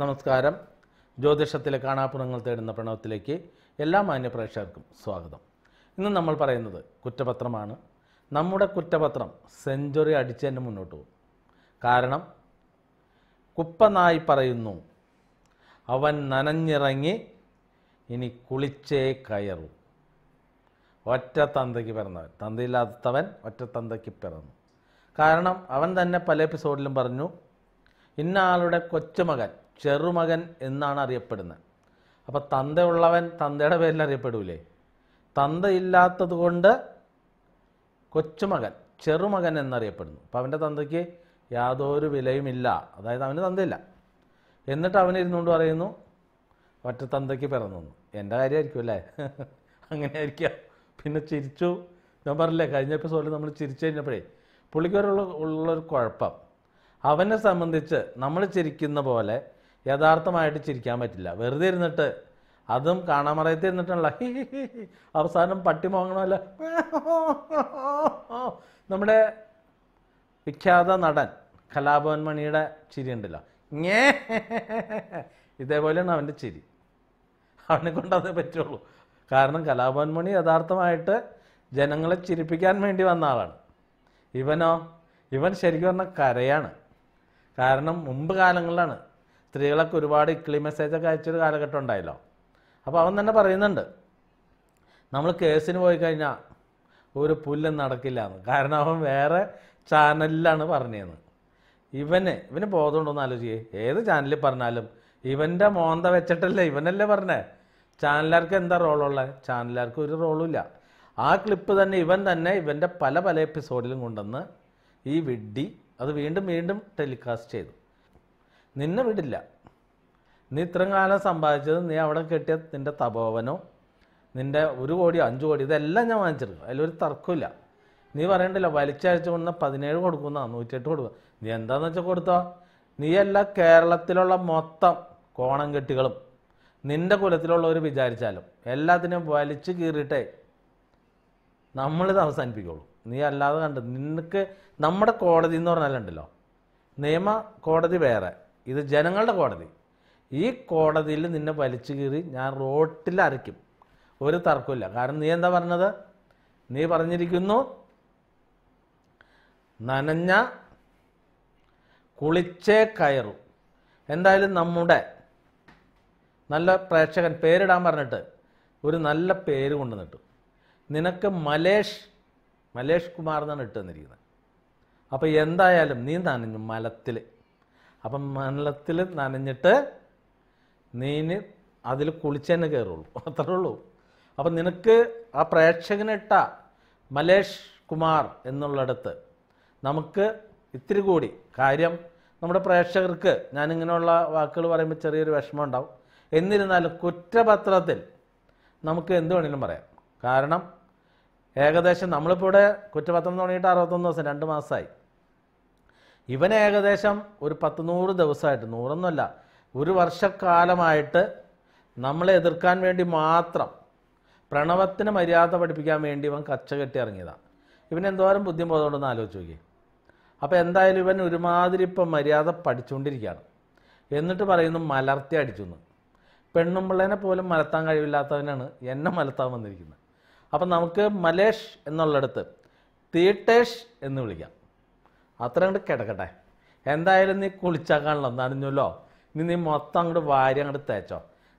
നമസ്കാരം ജ്യോതിഷത്തിലെ കാണാപ്പുറങ്ങൾ തേടുന്ന പ്രണവത്തിലേക്ക് എല്ലാ മാന്യപ്രേക്ഷകർക്കും സ്വാഗതം ഇന്ന് നമ്മൾ പറയുന്നത് കുറ്റപത്രമാണ് നമ്മുടെ കുറ്റപത്രം സെഞ്ചുറി അടിച്ച് തന്നെ മുന്നോട്ട് പോകും കാരണം കുപ്പനായി പറയുന്നു അവൻ നനഞ്ഞിറങ്ങി ഇനി കുളിച്ചേ കയറും ഒറ്റ തന്തയ്ക്ക് പിറന്നവൻ തന്തയില്ലാത്തവൻ ഒറ്റ തന്തയ്ക്ക് പിറന്നു കാരണം അവൻ തന്നെ പല എപ്പിസോഡിലും പറഞ്ഞു ഇന്നാളുടെ കൊച്ചുമകൻ ചെറുമകൻ എന്നാണ് അറിയപ്പെടുന്നത് അപ്പോൾ തന്തയുള്ളവൻ തന്തയുടെ പേരിൽ അറിയപ്പെടൂലേ തന്തയില്ലാത്തത് കൊണ്ട് കൊച്ചുമകൻ ചെറുമകൻ എന്നറിയപ്പെടുന്നു അപ്പോൾ അവൻ്റെ തന്തയ്ക്ക് യാതൊരു വിലയുമില്ല അതായത് അവന് തന്തയില്ല എന്നിട്ട് അവനിരുന്നുകൊണ്ട് പറയുന്നു മറ്റു തന്തയ്ക്ക് പിറന്നു എൻ്റെ കാര്യമായിരിക്കും അല്ലേ അങ്ങനെ ആയിരിക്കാം പിന്നെ ചിരിച്ചു ഞാൻ പറഞ്ഞില്ലേ കഴിഞ്ഞ എപ്പിസോഡിൽ നമ്മൾ ചിരിച്ചു കഴിഞ്ഞപ്പോഴേ പുള്ളിക്കാരുള്ള ഉള്ളൊരു കുഴപ്പം അവനെ സംബന്ധിച്ച് നമ്മൾ ചിരിക്കുന്ന പോലെ യഥാർത്ഥമായിട്ട് ചിരിക്കാൻ പറ്റില്ല വെറുതെ ഇരുന്നിട്ട് അതും കാണാമറയത്ത് ഇരുന്നിട്ടുള്ള അവസാനം പട്ടി മോങ്ങണമല്ല നമ്മുടെ വിഖ്യാത നടൻ കലാഭവൻ മണിയുടെ ചിരി ഉണ്ടല്ലോ ഇങ്ങേ ഇതേപോലെയാണ് അവൻ്റെ ചിരി അവനെ കൊണ്ടതേ പറ്റുള്ളൂ കാരണം കലാഭവൻ മണി യഥാർത്ഥമായിട്ട് ജനങ്ങളെ ചിരിപ്പിക്കാൻ വേണ്ടി വന്ന ആളാണ് ഇവനോ ഇവൻ ശരിക്കും പറഞ്ഞാൽ കരയാണ് കാരണം മുമ്പ് കാലങ്ങളിലാണ് സ്ത്രീകളൊക്കെ ഒരുപാട് ഇക്ലി ഒക്കെ അയച്ചൊരു കാലഘട്ടം ഉണ്ടായല്ലോ അപ്പോൾ അവൻ തന്നെ പറയുന്നുണ്ട് നമ്മൾ കേസിന് പോയി കഴിഞ്ഞാൽ ഒരു പുല്ലും നടക്കില്ല എന്ന് കാരണം അവൻ വേറെ ചാനലിലാണ് പറഞ്ഞതെന്ന് ഇവന് ഇവന് എന്ന് ആലോചിക്കേ ഏത് ചാനലിൽ പറഞ്ഞാലും ഇവൻ്റെ മോന്ത വെച്ചിട്ടല്ലേ ഇവനല്ലേ പറഞ്ഞേ ചാനലാർക്ക് എന്താ റോളുള്ളത് ചാനലാർക്ക് ഒരു റോളുമില്ല ആ ക്ലിപ്പ് തന്നെ ഇവൻ തന്നെ ഇവൻ്റെ പല പല എപ്പിസോഡിലും കൊണ്ടുവന്ന് ഈ വിഡ്ഡി അത് വീണ്ടും വീണ്ടും ടെലികാസ്റ്റ് ചെയ്തു നിന്നെ വിടില്ല നീ ഇത്രയും കാലം സമ്പാദിച്ചത് നീ അവിടെ കെട്ടിയ നിന്റെ തപോവനോ നിന്റെ ഒരു കോടി അഞ്ച് കോടി ഇതെല്ലാം ഞാൻ വാങ്ങിച്ചിരുന്നു അതിലൊരു തർക്കമില്ല നീ പറയണ്ടല്ലോ വലിച്ചയച്ച കൊണ്ട് പതിനേഴ് കൊടുക്കുന്ന നൂറ്റിയെട്ട് കൊടുക്കുക നീ എന്താന്ന് വെച്ചാൽ കൊടുത്തോ അല്ല കേരളത്തിലുള്ള മൊത്തം കോണം കെട്ടികളും നിന്റെ കുലത്തിലുള്ളവർ വിചാരിച്ചാലും എല്ലാത്തിനും വലിച്ചു കീറിയിട്ടേ നമ്മളിത് അവസാനിപ്പിക്കുള്ളൂ നീ അല്ലാതെ കണ്ട് നിനക്ക് നമ്മുടെ കോടതി എന്ന് പറഞ്ഞാലുണ്ടല്ലോ നിയമ കോടതി വേറെ ഇത് ജനങ്ങളുടെ കോടതി ഈ കോടതിയിൽ നിന്നെ വലിച്ചു കീറി ഞാൻ റോട്ടിൽ അരയ്ക്കും ഒരു തർക്കമില്ല കാരണം നീ എന്താ പറഞ്ഞത് നീ പറഞ്ഞിരിക്കുന്നു നനഞ്ഞ കുളിച്ചേ കയറു എന്തായാലും നമ്മുടെ നല്ല പ്രേക്ഷകൻ പേരിടാൻ പറഞ്ഞിട്ട് ഒരു നല്ല പേര് കൊണ്ടുവന്നിട്ടു നിനക്ക് മലേഷ് മലേഷ് കുമാർ എന്നാണ് ഇട്ട് തന്നിരിക്കുന്നത് അപ്പോൾ എന്തായാലും നീ നനഞ്ഞു മലത്തിൽ അപ്പം മണലത്തിൽ നനഞ്ഞിട്ട് നീന് അതിൽ കുളിച്ച് തന്നെ കയറുള്ളൂ അത്രേ ഉള്ളൂ അപ്പം നിനക്ക് ആ പ്രേക്ഷകനിട്ട മലേഷ് കുമാർ എന്നുള്ളിടത്ത് നമുക്ക് ഇത്തിരി കൂടി കാര്യം നമ്മുടെ പ്രേക്ഷകർക്ക് ഞാനിങ്ങനെയുള്ള വാക്കുകൾ പറയുമ്പോൾ ചെറിയൊരു വിഷമം ഉണ്ടാവും എന്നിരുന്നാലും കുറ്റപത്രത്തിൽ നമുക്ക് എന്ത് വേണമെങ്കിലും പറയാം കാരണം ഏകദേശം നമ്മളിപ്പോൾ ഇവിടെ കുറ്റപത്രം തുടങ്ങിയിട്ട് അറുപത്തൊന്ന് ദിവസം രണ്ട് മാസമായി ഇവൻ ഏകദേശം ഒരു പത്ത് നൂറ് ദിവസമായിട്ട് നൂറൊന്നുമല്ല ഒരു വർഷക്കാലമായിട്ട് നമ്മളെ എതിർക്കാൻ വേണ്ടി മാത്രം പ്രണവത്തിന് മര്യാദ പഠിപ്പിക്കാൻ വേണ്ടി ഇവൻ കച്ച കെട്ടി ഇറങ്ങിയതാണ് ഇവൻ എന്തോരം ബുദ്ധിമുട്ടുണ്ടെന്ന് ആലോചിച്ച് നോക്കി അപ്പോൾ എന്തായാലും ഇവൻ ഒരുമാതിരി ഇപ്പം മര്യാദ പഠിച്ചുകൊണ്ടിരിക്കുകയാണ് എന്നിട്ട് പറയുന്നു മലർത്തി അടിച്ചു എന്ന് പെണ്ണും പിള്ളേനെ പോലും മലർത്താൻ കഴിവില്ലാത്തവനാണ് എന്നെ മലർത്താൻ വന്നിരിക്കുന്നത് അപ്പം നമുക്ക് മലേഷ് എന്നുള്ളിടത്ത് തീട്ടേഷ് എന്ന് വിളിക്കാം അത്ര അങ്ങോട്ട് കിടക്കട്ടെ എന്തായാലും നീ കുളിച്ചാക്കാണല്ലോ നനഞ്ഞല്ലോ നീ നീ മൊത്തം അങ്ങോട്ട് വാരി അങ്ങോട്ട് തേച്ചോ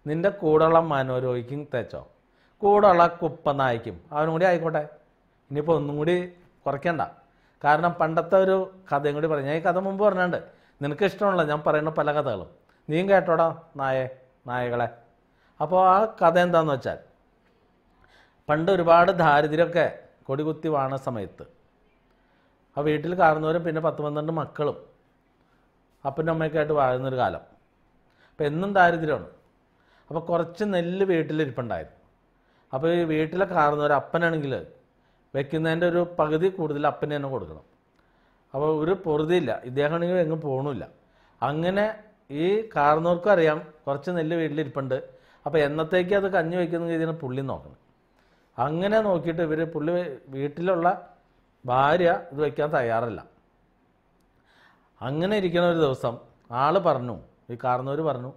നിൻ്റെ കൂടെയുള്ള മനോരോഗിക്കും തേച്ചോ കൂടെയുള്ള നായിക്കും അവനും കൂടി ആയിക്കോട്ടെ ഇനിയിപ്പോൾ ഒന്നും കൂടി കുറയ്ക്കണ്ട കാരണം പണ്ടത്തെ ഒരു കഥയും കൂടി പറഞ്ഞു ഞാൻ ഈ കഥ മുമ്പ് പറഞ്ഞുണ്ട് നിനക്ക് ഇഷ്ടമുള്ള ഞാൻ പറയുന്ന പല കഥകളും നീയും കേട്ടോടാ നായെ നായകളെ അപ്പോൾ ആ കഥ എന്താണെന്ന് വെച്ചാൽ പണ്ട് ഒരുപാട് ദാരിദ്ര്യമൊക്കെ കൊടികുത്തി വാണ സമയത്ത് ആ വീട്ടിൽ കാണുന്നവരും പിന്നെ പത്ത് പന്ത്രണ്ട് മക്കളും അപ്പനും അമ്മയൊക്കെ വാഴുന്നൊരു കാലം അപ്പം എന്നും ദാരിദ്ര്യമാണ് അപ്പോൾ കുറച്ച് നെല്ല് വീട്ടിലിരിപ്പുണ്ടായിരുന്നു അപ്പോൾ ഈ വീട്ടിലെ കാണുന്നവർ അപ്പനാണെങ്കിൽ വെക്കുന്നതിൻ്റെ ഒരു പകുതി കൂടുതൽ അപ്പന് തന്നെ കൊടുക്കണം അപ്പോൾ ഒരു പൊറുതിയില്ല ആണെങ്കിൽ എങ്ങും പോകണില്ല അങ്ങനെ ഈ കാർന്നവർക്കും അറിയാം കുറച്ച് നെല്ല് വീട്ടിലിരിപ്പുണ്ട് അപ്പോൾ എന്നത്തേക്ക് അത് കഞ്ഞി വയ്ക്കുന്ന രീതിയാണ് പുള്ളി നോക്കണം അങ്ങനെ നോക്കിയിട്ട് ഇവർ പുള്ളി വീട്ടിലുള്ള ഭാര്യ ഇത് വയ്ക്കാൻ തയ്യാറല്ല അങ്ങനെ ഇരിക്കുന്ന ഒരു ദിവസം ആൾ പറഞ്ഞു ഈ കാർന്നവർ പറഞ്ഞു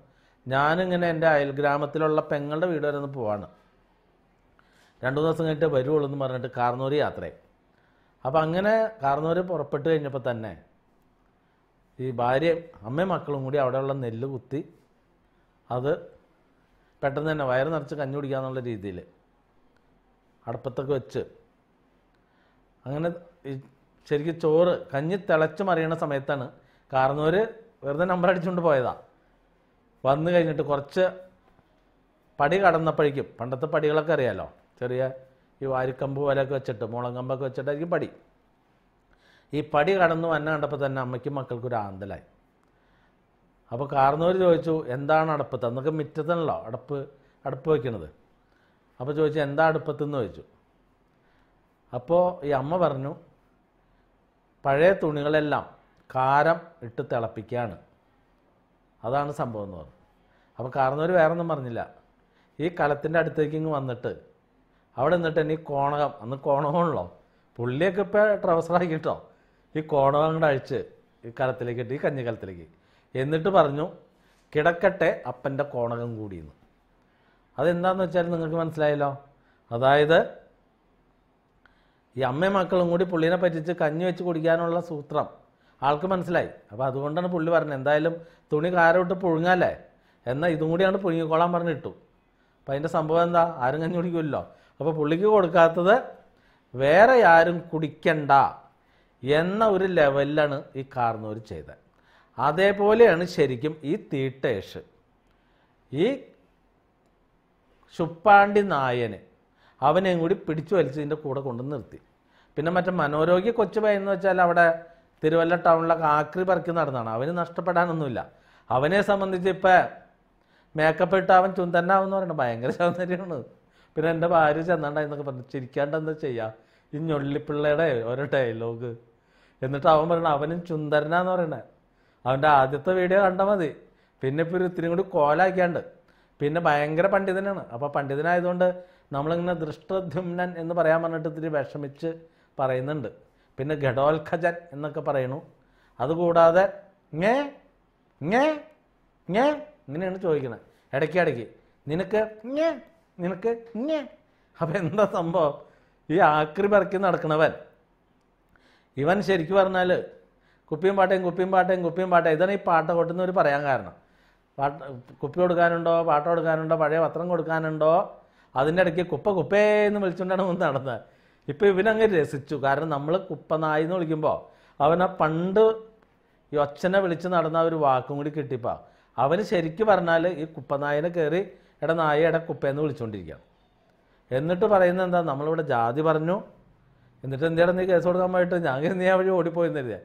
ഞാനിങ്ങനെ എൻ്റെ അയൽഗ്രാമത്തിലുള്ള പെങ്ങളുടെ വീട് വരെ ഒന്ന് പോവാണ് രണ്ടു ദിവസം കഴിഞ്ഞിട്ട് വരുവുള്ളൂ എന്ന് പറഞ്ഞിട്ട് കാർന്നൂർ യാത്ര അപ്പോൾ അങ്ങനെ കാർന്നൂർ പുറപ്പെട്ട് കഴിഞ്ഞപ്പോൾ തന്നെ ഈ ഭാര്യയും അമ്മയും മക്കളും കൂടി അവിടെയുള്ള നെല്ല് കുത്തി അത് പെട്ടെന്ന് തന്നെ വയറ് നിറച്ച് കഞ്ഞി കുടിക്കുക രീതിയിൽ അടുപ്പത്തൊക്കെ വെച്ച് അങ്ങനെ ശരിക്കും ചോറ് കഞ്ഞി തിളച്ച് മറിയണ സമയത്താണ് കാരണവർ വെറുതെ നമ്പർ അടിച്ചുകൊണ്ട് പോയതാ വന്നു കഴിഞ്ഞിട്ട് കുറച്ച് പടി കടന്നപ്പോഴേക്കും പണ്ടത്തെ പടികളൊക്കെ അറിയാലോ ചെറിയ ഈ വാരിക്കമ്പ് പോലെയൊക്കെ വെച്ചിട്ട് മുളങ്കമ്പൊക്കെ വെച്ചിട്ടായിരിക്കും പടി ഈ പടി കടന്നു വന്ന കണ്ടപ്പോൾ തന്നെ അമ്മയ്ക്കും മക്കൾക്കും ഒരു ആന്തലായി അപ്പോൾ കാർന്നവർ ചോദിച്ചു എന്താണ് അടുപ്പത്ത് അന്നൊക്കെ മിറ്റത്തണല്ലോ അടുപ്പ് അടുപ്പ് വയ്ക്കണത് അപ്പോൾ ചോദിച്ചു എന്താ അടുപ്പത്തെന്ന് ചോദിച്ചു അപ്പോൾ ഈ അമ്മ പറഞ്ഞു പഴയ തുണികളെല്ലാം കാരം ഇട്ട് തിളപ്പിക്കുകയാണ് അതാണ് സംഭവം എന്ന് പറഞ്ഞു അപ്പോൾ കാരണവർ വേറെ ഒന്നും പറഞ്ഞില്ല ഈ കലത്തിൻ്റെ അടുത്തേക്ക് ഇങ്ങ് വന്നിട്ട് അവിടെ നിന്നിട്ട് എനിക്ക് കോണകം അന്ന് കോണകമുള്ളോ പുള്ളിയൊക്കെ ഇപ്പോൾ ട്രവസറാക്കിട്ടോ ഈ കോണകം കൂടെ അഴിച്ച് ഈ കലത്തിലേക്ക് ഇട്ട് ഈ കഞ്ഞിക്കലത്തിലേക്ക് എന്നിട്ട് പറഞ്ഞു കിടക്കട്ടെ അപ്പൻ്റെ കോണകം കൂടിയെന്ന് അതെന്താണെന്ന് വെച്ചാൽ നിങ്ങൾക്ക് മനസ്സിലായല്ലോ അതായത് ഈ അമ്മയും മക്കളും കൂടി പുള്ളിനെ പറ്റിച്ച് കഞ്ഞി വെച്ച് കുടിക്കാനുള്ള സൂത്രം ആൾക്ക് മനസ്സിലായി അപ്പോൾ അതുകൊണ്ടാണ് പുള്ളി പറഞ്ഞത് എന്തായാലും തുണി കാരോട്ട് പുഴുങ്ങാലേ എന്നാൽ ഇതും കൂടിയാണ് പുഴുങ്ങിക്കോളാൻ പറഞ്ഞിട്ടു ഇട്ടു അപ്പോൾ അതിൻ്റെ സംഭവം എന്താ ആരും കഞ്ഞി കുടിക്കുമല്ലോ അപ്പോൾ പുള്ളിക്ക് കൊടുക്കാത്തത് വേറെ ആരും കുടിക്കണ്ട എന്ന ഒരു ലെവലിലാണ് ഈ കാർന്നൂർ ചെയ്തത് അതേപോലെയാണ് ശരിക്കും ഈ തീട്ടേഷ് ഈ ശുപ്പാണ്ടി നായന് അവനെയും കൂടി പിടിച്ചു വലിച്ചതിൻ്റെ കൂടെ കൊണ്ട് നിർത്തി പിന്നെ മറ്റേ മനോരോഗ്യ കൊച്ചുപയ എന്ന് വെച്ചാൽ അവിടെ തിരുവല്ല ടൗണിലൊക്കെ ആക്രി പറക്കി നടന്നതാണ് അവന് നഷ്ടപ്പെടാനൊന്നുമില്ല അവനെ സംബന്ധിച്ച് ഇപ്പം മേക്കപ്പ് ഇട്ട് അവൻ ചുന്തന്നാവെന്ന് പറയണം ഭയങ്കര സൗന്ദര്യമാണ് പിന്നെ എൻ്റെ ഭാര്യ ചെന്നാണ്ടായി എന്നൊക്കെ പറഞ്ഞു ചിരിക്കാണ്ട് എന്താ ചെയ്യുക ഈ ഞൊള്ളിപ്പിള്ളയുടെ ഓരോ ഡയലോഗ് എന്നിട്ട് അവൻ പറയണം അവനും ചുന്തരനാന്ന് പറയണേ അവൻ്റെ ആദ്യത്തെ വീഡിയോ കണ്ടാൽ മതി പിന്നെ ഇപ്പോൾ ഒരു ഇത്തിരി കൂടി കോലാക്കിയാണ്ട് പിന്നെ ഭയങ്കര പണ്ഡിതനാണ് അപ്പോൾ പണ്ഡിതനായതുകൊണ്ട് നമ്മളിങ്ങനെ ദൃഷ്ടധ്യുമ്നൻ എന്ന് പറയാൻ പറഞ്ഞിട്ട് ഇത്തിരി വിഷമിച്ച് പറയുന്നുണ്ട് പിന്നെ ഘടോത്ഖജൻ എന്നൊക്കെ പറയണു അതുകൂടാതെ ഞേ ഞേ ഞേ ഇങ്ങനെയാണ് ചോദിക്കുന്നത് ഇടയ്ക്ക് നിനക്ക് ഞേ നിനക്ക് ഞേ അപ്പം എന്താ സംഭവം ഈ ആക്രി പറക്കി നടക്കണവൻ ഇവൻ ശരിക്കു പറഞ്ഞാൽ കുപ്പിയും പാട്ടയും കുപ്പിയും പാട്ടയും കുപ്പിയും പാട്ടയും ഇതാണ് ഈ പാട്ട കൊട്ടുന്നവർ പറയാൻ കാരണം പാട്ട് കുപ്പി കൊടുക്കാനുണ്ടോ പാട്ട് കൊടുക്കാനുണ്ടോ പഴയ പത്രം കൊടുക്കാനുണ്ടോ അതിൻ്റെ ഇടയ്ക്ക് കുപ്പ കുപ്പേ എന്ന് വിളിച്ചുകൊണ്ടാണ് വന്ന് നടന്നത് ഇപ്പോൾ ഇവനങ്ങ് രസിച്ചു കാരണം നമ്മൾ നായി എന്ന് വിളിക്കുമ്പോൾ അവനെ പണ്ട് ഈ ഒച്ചനെ വിളിച്ച് നടന്ന ഒരു വാക്കും കൂടി കിട്ടിപ്പോൾ അവന് ശരിക്കും പറഞ്ഞാൽ ഈ കുപ്പനായനെ കയറി ഇട നായ ഇട കുപ്പയെന്ന് വിളിച്ചുകൊണ്ടിരിക്കുകയാണ് എന്നിട്ട് പറയുന്നത് എന്താ നമ്മളിവിടെ ജാതി പറഞ്ഞു എന്നിട്ട് എന്തിനാണ് നീ കേസ് കൊടുക്കാൻ പോയിട്ട് ഞാൻ നീ ആ വഴി ഓടിപ്പോയെന്നരുതേ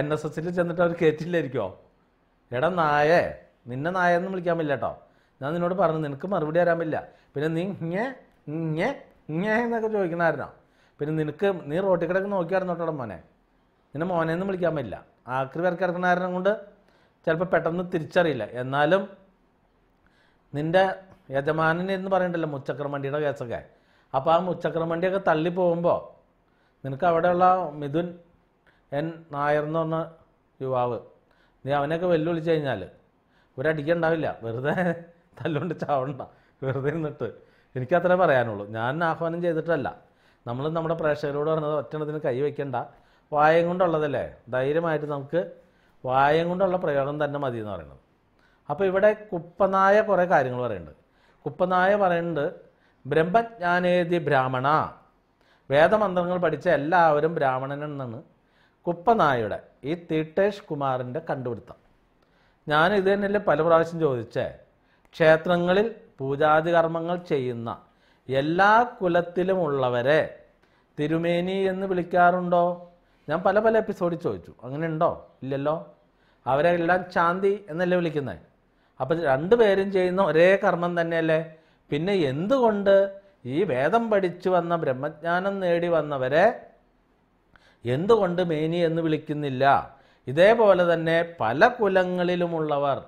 എൻ എസ് എസിൽ ചെന്നിട്ട് അവർ കയറ്റില്ലായിരിക്കുമോ എടാ നായേ നിന്നെ നായെന്നും വിളിക്കാൻ പറ്റില്ല കേട്ടോ ഞാൻ നിന്നോട് പറഞ്ഞു നിനക്ക് മറുപടി തരാൻ പറ്റില്ല പിന്നെ നീ ഇങ്ങേ ഇങ്ങേ ഇങ്ങേ എന്നൊക്കെ ചോദിക്കണമായിരുന്നോ പിന്നെ നിനക്ക് നീ റോട്ടിൽ കിടക്ക് നോക്കിയായിരുന്നു മോനെ നിന്നെ മോനെ ഒന്നും വിളിക്കാൻ പറ്റില്ല ആക്രി പേർക്ക് കിടക്കണമായിരുന്ന കൊണ്ട് ചിലപ്പോൾ പെട്ടെന്ന് തിരിച്ചറിയില്ല എന്നാലും നിന്റെ യജമാനൻ എന്ന് പറയണ്ടല്ലോ മുച്ചക്രം വണ്ടിയുടെ കേസൊക്കെ അപ്പോൾ ആ മുച്ചക്രം വണ്ടിയൊക്കെ തള്ളി പോകുമ്പോൾ നിനക്ക് അവിടെയുള്ള മിഥുൻ എൻ നായർ എന്ന് പറഞ്ഞ യുവാവ് നീ അവനെയൊക്കെ വെല്ലുവിളിച്ച് കഴിഞ്ഞാൽ ഒരടിക്കുണ്ടാവില്ല വെറുതെ തല്ലുകൊണ്ട് ചാവണ്ട വെറുതെ ഇരുന്നിട്ട് എനിക്ക് അത്രേ പറയാനുള്ളൂ ഞാൻ ആഹ്വാനം ചെയ്തിട്ടല്ല നമ്മൾ നമ്മുടെ പ്രേക്ഷകരോട് പറഞ്ഞത് ഒറ്റണത്തിന് കൈ വായം കൊണ്ടുള്ളതല്ലേ ധൈര്യമായിട്ട് നമുക്ക് വായം കൊണ്ടുള്ള പ്രയോഗം തന്നെ മതി എന്ന് പറയുന്നത് അപ്പോൾ ഇവിടെ കുപ്പനായ കുറേ കാര്യങ്ങൾ പറയുന്നുണ്ട് കുപ്പനായ പറയുന്നുണ്ട് ബ്രഹ്മജ്ഞാനേതി ബ്രാഹ്മണ വേദമന്ത്രങ്ങൾ പഠിച്ച എല്ലാവരും ബ്രാഹ്മണനെന്നാണ് കുപ്പനായയുടെ ഈ തീട്ടേഷ് കുമാറിൻ്റെ കണ്ടുപിടുത്തം ഞാൻ ഇത് തന്നെയല്ലേ പല പ്രാവശ്യം ചോദിച്ചേ ക്ഷേത്രങ്ങളിൽ പൂജാതി കർമ്മങ്ങൾ ചെയ്യുന്ന എല്ലാ കുലത്തിലുമുള്ളവരെ തിരുമേനി എന്ന് വിളിക്കാറുണ്ടോ ഞാൻ പല പല എപ്പിസോഡിൽ ചോദിച്ചു അങ്ങനെ ഉണ്ടോ ഇല്ലല്ലോ അവരെല്ലാം ശാന്തി എന്നല്ലേ വിളിക്കുന്നത് അപ്പം പേരും ചെയ്യുന്ന ഒരേ കർമ്മം തന്നെയല്ലേ പിന്നെ എന്തുകൊണ്ട് ഈ വേദം പഠിച്ചു വന്ന ബ്രഹ്മജ്ഞാനം നേടി വന്നവരെ എന്തുകൊണ്ട് മേനി എന്ന് വിളിക്കുന്നില്ല ഇതേപോലെ തന്നെ പല കുലങ്ങളിലുമുള്ളവർ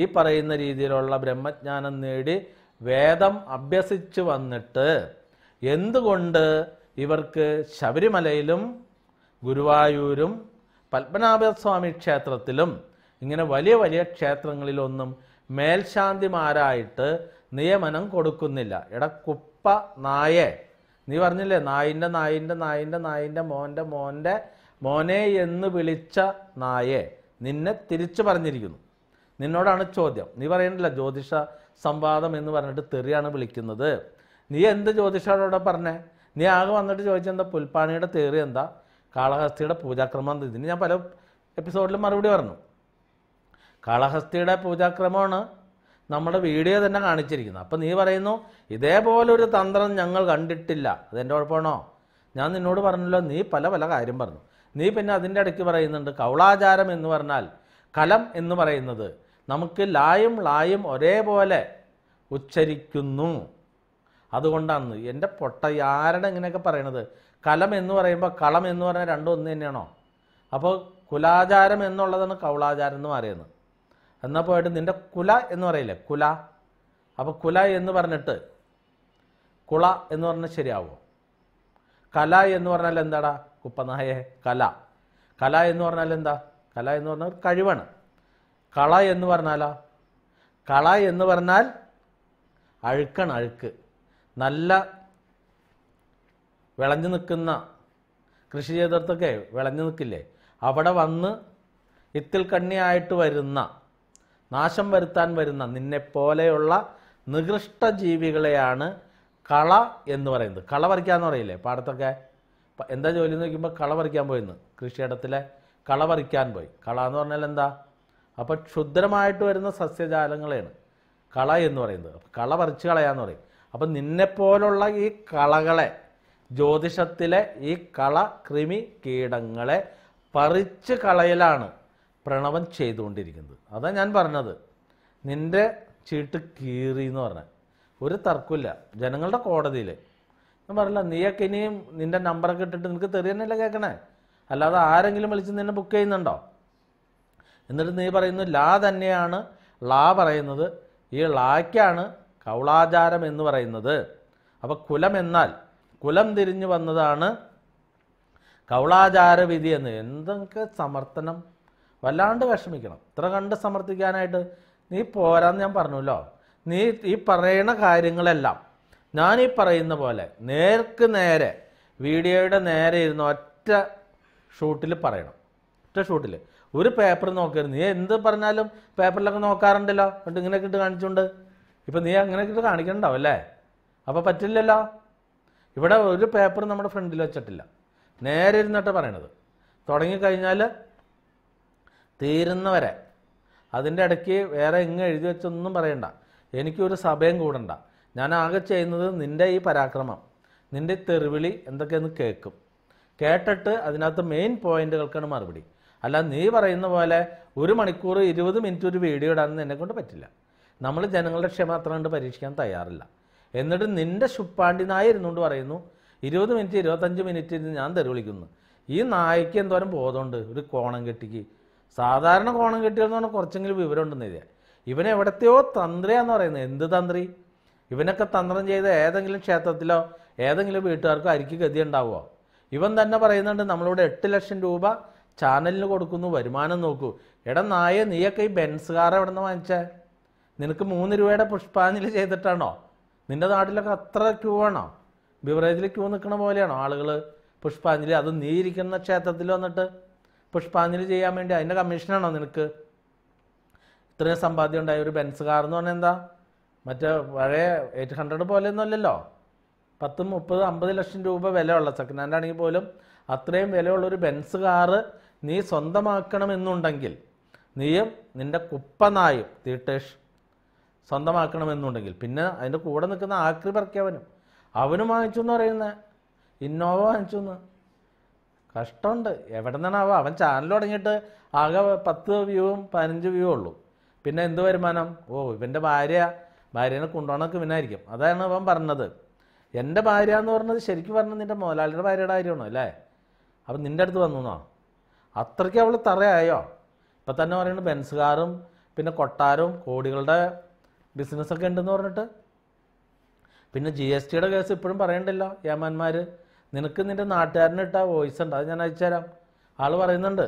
ഈ പറയുന്ന രീതിയിലുള്ള ബ്രഹ്മജ്ഞാനം നേടി വേദം അഭ്യസിച്ച് വന്നിട്ട് എന്തുകൊണ്ട് ഇവർക്ക് ശബരിമലയിലും ഗുരുവായൂരും പത്മനാഭസ്വാമി ക്ഷേത്രത്തിലും ഇങ്ങനെ വലിയ വലിയ ക്ഷേത്രങ്ങളിലൊന്നും മേൽശാന്തിമാരായിട്ട് നിയമനം കൊടുക്കുന്നില്ല ഇട കുപ്പ നായെ നീ പറഞ്ഞില്ലേ നായിൻ്റെ നായിൻ്റെ നായിൻ്റെ നായിൻ്റെ മോൻ്റെ മോൻ്റെ മോനെ എന്ന് വിളിച്ച നായെ നിന്നെ തിരിച്ചു പറഞ്ഞിരിക്കുന്നു നിന്നോടാണ് ചോദ്യം നീ പറയണില്ല ജ്യോതിഷ സംവാദം എന്ന് പറഞ്ഞിട്ട് തെറിയാണ് വിളിക്കുന്നത് നീ എന്ത് ജ്യോതിഷയോടെ പറഞ്ഞേ നീ ആകെ വന്നിട്ട് ചോദിച്ചെന്താ പുൽപ്പാണിയുടെ തേറി എന്താ കാളഹസ്തിയുടെ പൂജാക്രമം ഇതിന് ഞാൻ പല എപ്പിസോഡിലും മറുപടി പറഞ്ഞു കാളഹസ്തിയുടെ പൂജാക്രമമാണ് നമ്മുടെ വീഡിയോ തന്നെ കാണിച്ചിരിക്കുന്നത് അപ്പം നീ പറയുന്നു ഇതേപോലൊരു തന്ത്രം ഞങ്ങൾ കണ്ടിട്ടില്ല അതെൻ്റെ കുഴപ്പമാണോ ഞാൻ നിന്നോട് പറഞ്ഞല്ലോ നീ പല പല കാര്യം പറഞ്ഞു നീ പിന്നെ അതിൻ്റെ ഇടയ്ക്ക് പറയുന്നുണ്ട് കൗളാചാരം എന്ന് പറഞ്ഞാൽ കലം എന്ന് പറയുന്നത് നമുക്ക് ലായും ലായും ഒരേപോലെ ഉച്ചരിക്കുന്നു അതുകൊണ്ടാണ് എൻ്റെ പൊട്ടയാരട ഇങ്ങനെയൊക്കെ പറയണത് കലം എന്ന് പറയുമ്പോൾ കളം എന്ന് പറഞ്ഞാൽ രണ്ടും ഒന്ന് തന്നെയാണോ അപ്പോൾ കുലാചാരം എന്നുള്ളതാണ് കൗളാചാരം എന്ന് പറയുന്നത് എന്നാൽ പോയിട്ട് നിൻ്റെ കുല എന്ന് പറയില്ലേ കുല അപ്പോൾ കുല എന്ന് പറഞ്ഞിട്ട് കുള എന്ന് പറഞ്ഞാൽ ശരിയാവോ കല എന്ന് പറഞ്ഞാൽ എന്താടാ കുപ്പനായ കല കല എന്ന് പറഞ്ഞാൽ എന്താ കല എന്ന് പറഞ്ഞാൽ കഴിവാണ് കള എന്ന് പറഞ്ഞാലോ കള എന്ന് പറഞ്ഞാൽ അഴുക്കാണ് അഴുക്ക് നല്ല വിളഞ്ഞു നിൽക്കുന്ന കൃഷി ചെയ്തിടത്തൊക്കെ വിളഞ്ഞു നിൽക്കില്ലേ അവിടെ വന്ന് ഇത്തിൽ കണ്ണിയായിട്ട് വരുന്ന നാശം വരുത്താൻ വരുന്ന നിന്നെപ്പോലെയുള്ള നികൃഷ്ട ജീവികളെയാണ് കള എന്ന് പറയുന്നത് കള പറിക്കാന്ന് പറയില്ലേ പാടത്തൊക്കെ എന്താ ജോലി എന്ന് നോക്കുമ്പോൾ കള പറിക്കാൻ പോയിന്ന് കൃഷിയിടത്തിലെ കള പറിക്കാൻ പോയി കള എന്ന് പറഞ്ഞാൽ എന്താ അപ്പോൾ ക്ഷുദ്രമായിട്ട് വരുന്ന സസ്യജാലങ്ങളെയാണ് കള എന്ന് പറയുന്നത് കള പറിച്ചു കളയാന്ന് പറയും അപ്പം നിന്നെപ്പോലുള്ള ഈ കളകളെ ജ്യോതിഷത്തിലെ ഈ കള കൃമി കീടങ്ങളെ പറിച്ച് കളയിലാണ് പ്രണവം ചെയ്തുകൊണ്ടിരിക്കുന്നത് അതാണ് ഞാൻ പറഞ്ഞത് നിൻ്റെ ചീട്ട് കീറി എന്ന് പറഞ്ഞാൽ ഒരു തർക്കമില്ല ജനങ്ങളുടെ കോടതിയിൽ ഞാൻ പറഞ്ഞില്ല നീയൊക്കെ ഇനിയും നിൻ്റെ നമ്പറൊക്കെ ഇട്ടിട്ട് നിനക്ക് തെറിയനല്ലേ കേൾക്കണേ അല്ലാതെ ആരെങ്കിലും വിളിച്ച് നിന്നെ ബുക്ക് ചെയ്യുന്നുണ്ടോ എന്നിട്ട് നീ പറയുന്നു ലാ തന്നെയാണ് ലാ പറയുന്നത് ഈ ളാക്കാണ് കൗളാചാരം എന്ന് പറയുന്നത് അപ്പോൾ കുലം എന്നാൽ കുലം തിരിഞ്ഞു വന്നതാണ് കൗളാചാര വിധി എന്ന് എന്തൊക്കെ സമർത്ഥനം വല്ലാണ്ട് വിഷമിക്കണം ഇത്ര കണ്ട് സമർത്ഥിക്കാനായിട്ട് നീ പോരാന്ന് ഞാൻ പറഞ്ഞല്ലോ നീ ഈ പറയുന്ന കാര്യങ്ങളെല്ലാം ഞാൻ ഈ പറയുന്ന പോലെ നേർക്ക് നേരെ വീഡിയോയുടെ നേരെ ഇരുന്ന് ഒറ്റ ഷൂട്ടിൽ പറയണം ഒറ്റ ഷൂട്ടിൽ ഒരു പേപ്പർ നോക്കരുത് നീ എന്ത് പറഞ്ഞാലും പേപ്പറിലൊക്കെ നോക്കാറുണ്ടല്ലോ എന്നിട്ട് ഇങ്ങനെയൊക്കെ ഇട്ട് കാണിച്ചുകൊണ്ട് ഇപ്പം നീ അങ്ങനെയൊക്കെ ഇട്ട് കാണിക്കണ്ടാവും അല്ലേ അപ്പോൾ പറ്റില്ലല്ലോ ഇവിടെ ഒരു പേപ്പർ നമ്മുടെ ഫ്രണ്ടിൽ വെച്ചിട്ടില്ല നേരെ ഇരുന്നിട്ട് പറയണത് തുടങ്ങിക്കഴിഞ്ഞാൽ തീരുന്നവരെ അതിൻ്റെ ഇടയ്ക്ക് വേറെ ഇങ്ങനെ എഴുതി വെച്ചൊന്നും പറയണ്ട എനിക്കൊരു സഭയും കൂടണ്ട ഞാൻ ആകെ ചെയ്യുന്നത് നിൻ്റെ ഈ പരാക്രമം നിൻ്റെ തെറിവിളി എന്തൊക്കെയെന്ന് കേൾക്കും കേട്ടിട്ട് അതിനകത്ത് മെയിൻ പോയിന്റുകൾക്കാണ് മറുപടി അല്ല നീ പറയുന്ന പോലെ ഒരു മണിക്കൂർ ഇരുപത് മിനിറ്റ് ഒരു വീഡിയോ ഇടാനൊന്നും എന്നെക്കൊണ്ട് പറ്റില്ല നമ്മൾ ജനങ്ങളുടെ ക്ഷമ അത്ര കണ്ട് പരീക്ഷിക്കാൻ തയ്യാറില്ല എന്നിട്ട് നിന്റെ ശുപ്പാണ്ടി നായ ഇരുന്നുകൊണ്ട് പറയുന്നു ഇരുപത് മിനിറ്റ് ഇരുപത്തഞ്ച് മിനിറ്റ് ഇരുന്ന് ഞാൻ തെറി വിളിക്കുന്നു ഈ നായ്ക്ക് എന്തോരം ബോധമുണ്ട് ഒരു കോണം കെട്ടിക്ക് സാധാരണ കോണം കെട്ടികൾ എന്ന് പറഞ്ഞാൽ കുറച്ചെങ്കിലും വിവരമുണ്ടെന്ന് ഇതേ ഇവനെ എവിടത്തെയോ തന്ത്രിയാന്ന് പറയുന്നത് എന്ത് തന്ത്രി ഇവനൊക്കെ തന്ത്രം ചെയ്ത് ഏതെങ്കിലും ക്ഷേത്രത്തിലോ ഏതെങ്കിലും വീട്ടുകാർക്കോ അരിക്ക് ഗതി ഉണ്ടാവുമോ ഇവൻ തന്നെ പറയുന്നുണ്ട് നമ്മളിവിടെ എട്ട് ലക്ഷം രൂപ ചാനലിന് കൊടുക്കുന്നു വരുമാനം നോക്കൂ എടാ നായ നീയൊക്കെ ഈ ബെൻസുകാരെ എവിടെ നിന്ന് വാങ്ങിച്ചേ നിനക്ക് മൂന്ന് രൂപയുടെ പുഷ്പാഞ്ജലി ചെയ്തിട്ടാണോ നിന്റെ നാട്ടിലൊക്കെ അത്ര ക്യൂ ആണോ ബിവറേജിൽ ക്യൂ നിൽക്കണ പോലെയാണോ ആളുകൾ പുഷ്പാഞ്ജലി അത് നീ ഇരിക്കുന്ന ക്ഷേത്രത്തിൽ വന്നിട്ട് പുഷ്പാഞ്ജലി ചെയ്യാൻ വേണ്ടി അതിൻ്റെ കമ്മീഷനാണോ നിനക്ക് ഇത്രയും സമ്പാദ്യം ഉണ്ടായ ഒരു ബെൻസ് കാർ എന്ന് പറഞ്ഞാൽ എന്താ മറ്റേ പഴയ എയ്റ്റ് ഹൺഡ്രഡ് പോലെയൊന്നും അല്ലല്ലോ മുപ്പത് അമ്പത് ലക്ഷം രൂപ വില ഉള്ള സെക്കൻഡ് ഹാൻഡ് ആണെങ്കിൽ പോലും അത്രയും വിലയുള്ളൊരു ബെൻസ് കാറ് നീ സ്വന്തമാക്കണമെന്നുണ്ടെങ്കിൽ നീയും നിൻ്റെ കുപ്പനായും തീട്ടേഷ് സ്വന്തമാക്കണമെന്നുണ്ടെങ്കിൽ പിന്നെ അതിൻ്റെ കൂടെ നിൽക്കുന്ന ആക്രി പറക്കിയവനും അവനും വാങ്ങിച്ചു എന്ന് പറയുന്നത് ഇന്നോവ വാങ്ങിച്ചു എന്ന് കഷ്ടമുണ്ട് എവിടെ നിന്നാണാവോ അവൻ ചാനൽ തുടങ്ങിയിട്ട് ആകെ പത്ത് വ്യൂവും പതിനഞ്ച് വ്യൂ ഉള്ളൂ പിന്നെ എന്ത് വരുമാനം ഓ ഇവൻ്റെ ഭാര്യ ഭാര്യനെ കൊണ്ടുപോകണമൊക്കെ ഇവനായിരിക്കും അതാണ് അവൻ പറഞ്ഞത് എൻ്റെ ഭാര്യ എന്ന് പറഞ്ഞത് ശരിക്കും പറഞ്ഞത് നിൻ്റെ മുതലാളിയുടെ ഭാര്യയുടെ കാര്യമാണോ അല്ലേ അപ്പം നിൻ്റെ അടുത്ത് വന്നു എന്നോ അത്രയ്ക്ക് അവൾ തറയായോ ഇപ്പം തന്നെ പറയുന്നത് ബെൻസുകാരും പിന്നെ കൊട്ടാരവും കോടികളുടെ ബിസിനസ്സൊക്കെ ഉണ്ടെന്ന് പറഞ്ഞിട്ട് പിന്നെ ജി എസ് ടിയുടെ കേസ് ഇപ്പോഴും പറയണ്ടല്ലോ ഏമാന്മാർ നിനക്ക് നിൻ്റെ നാട്ടുകാരന് ഇട്ട വോയിസ് ഉണ്ട് അത് ഞാൻ അയച്ചുതരാം ആൾ പറയുന്നുണ്ട്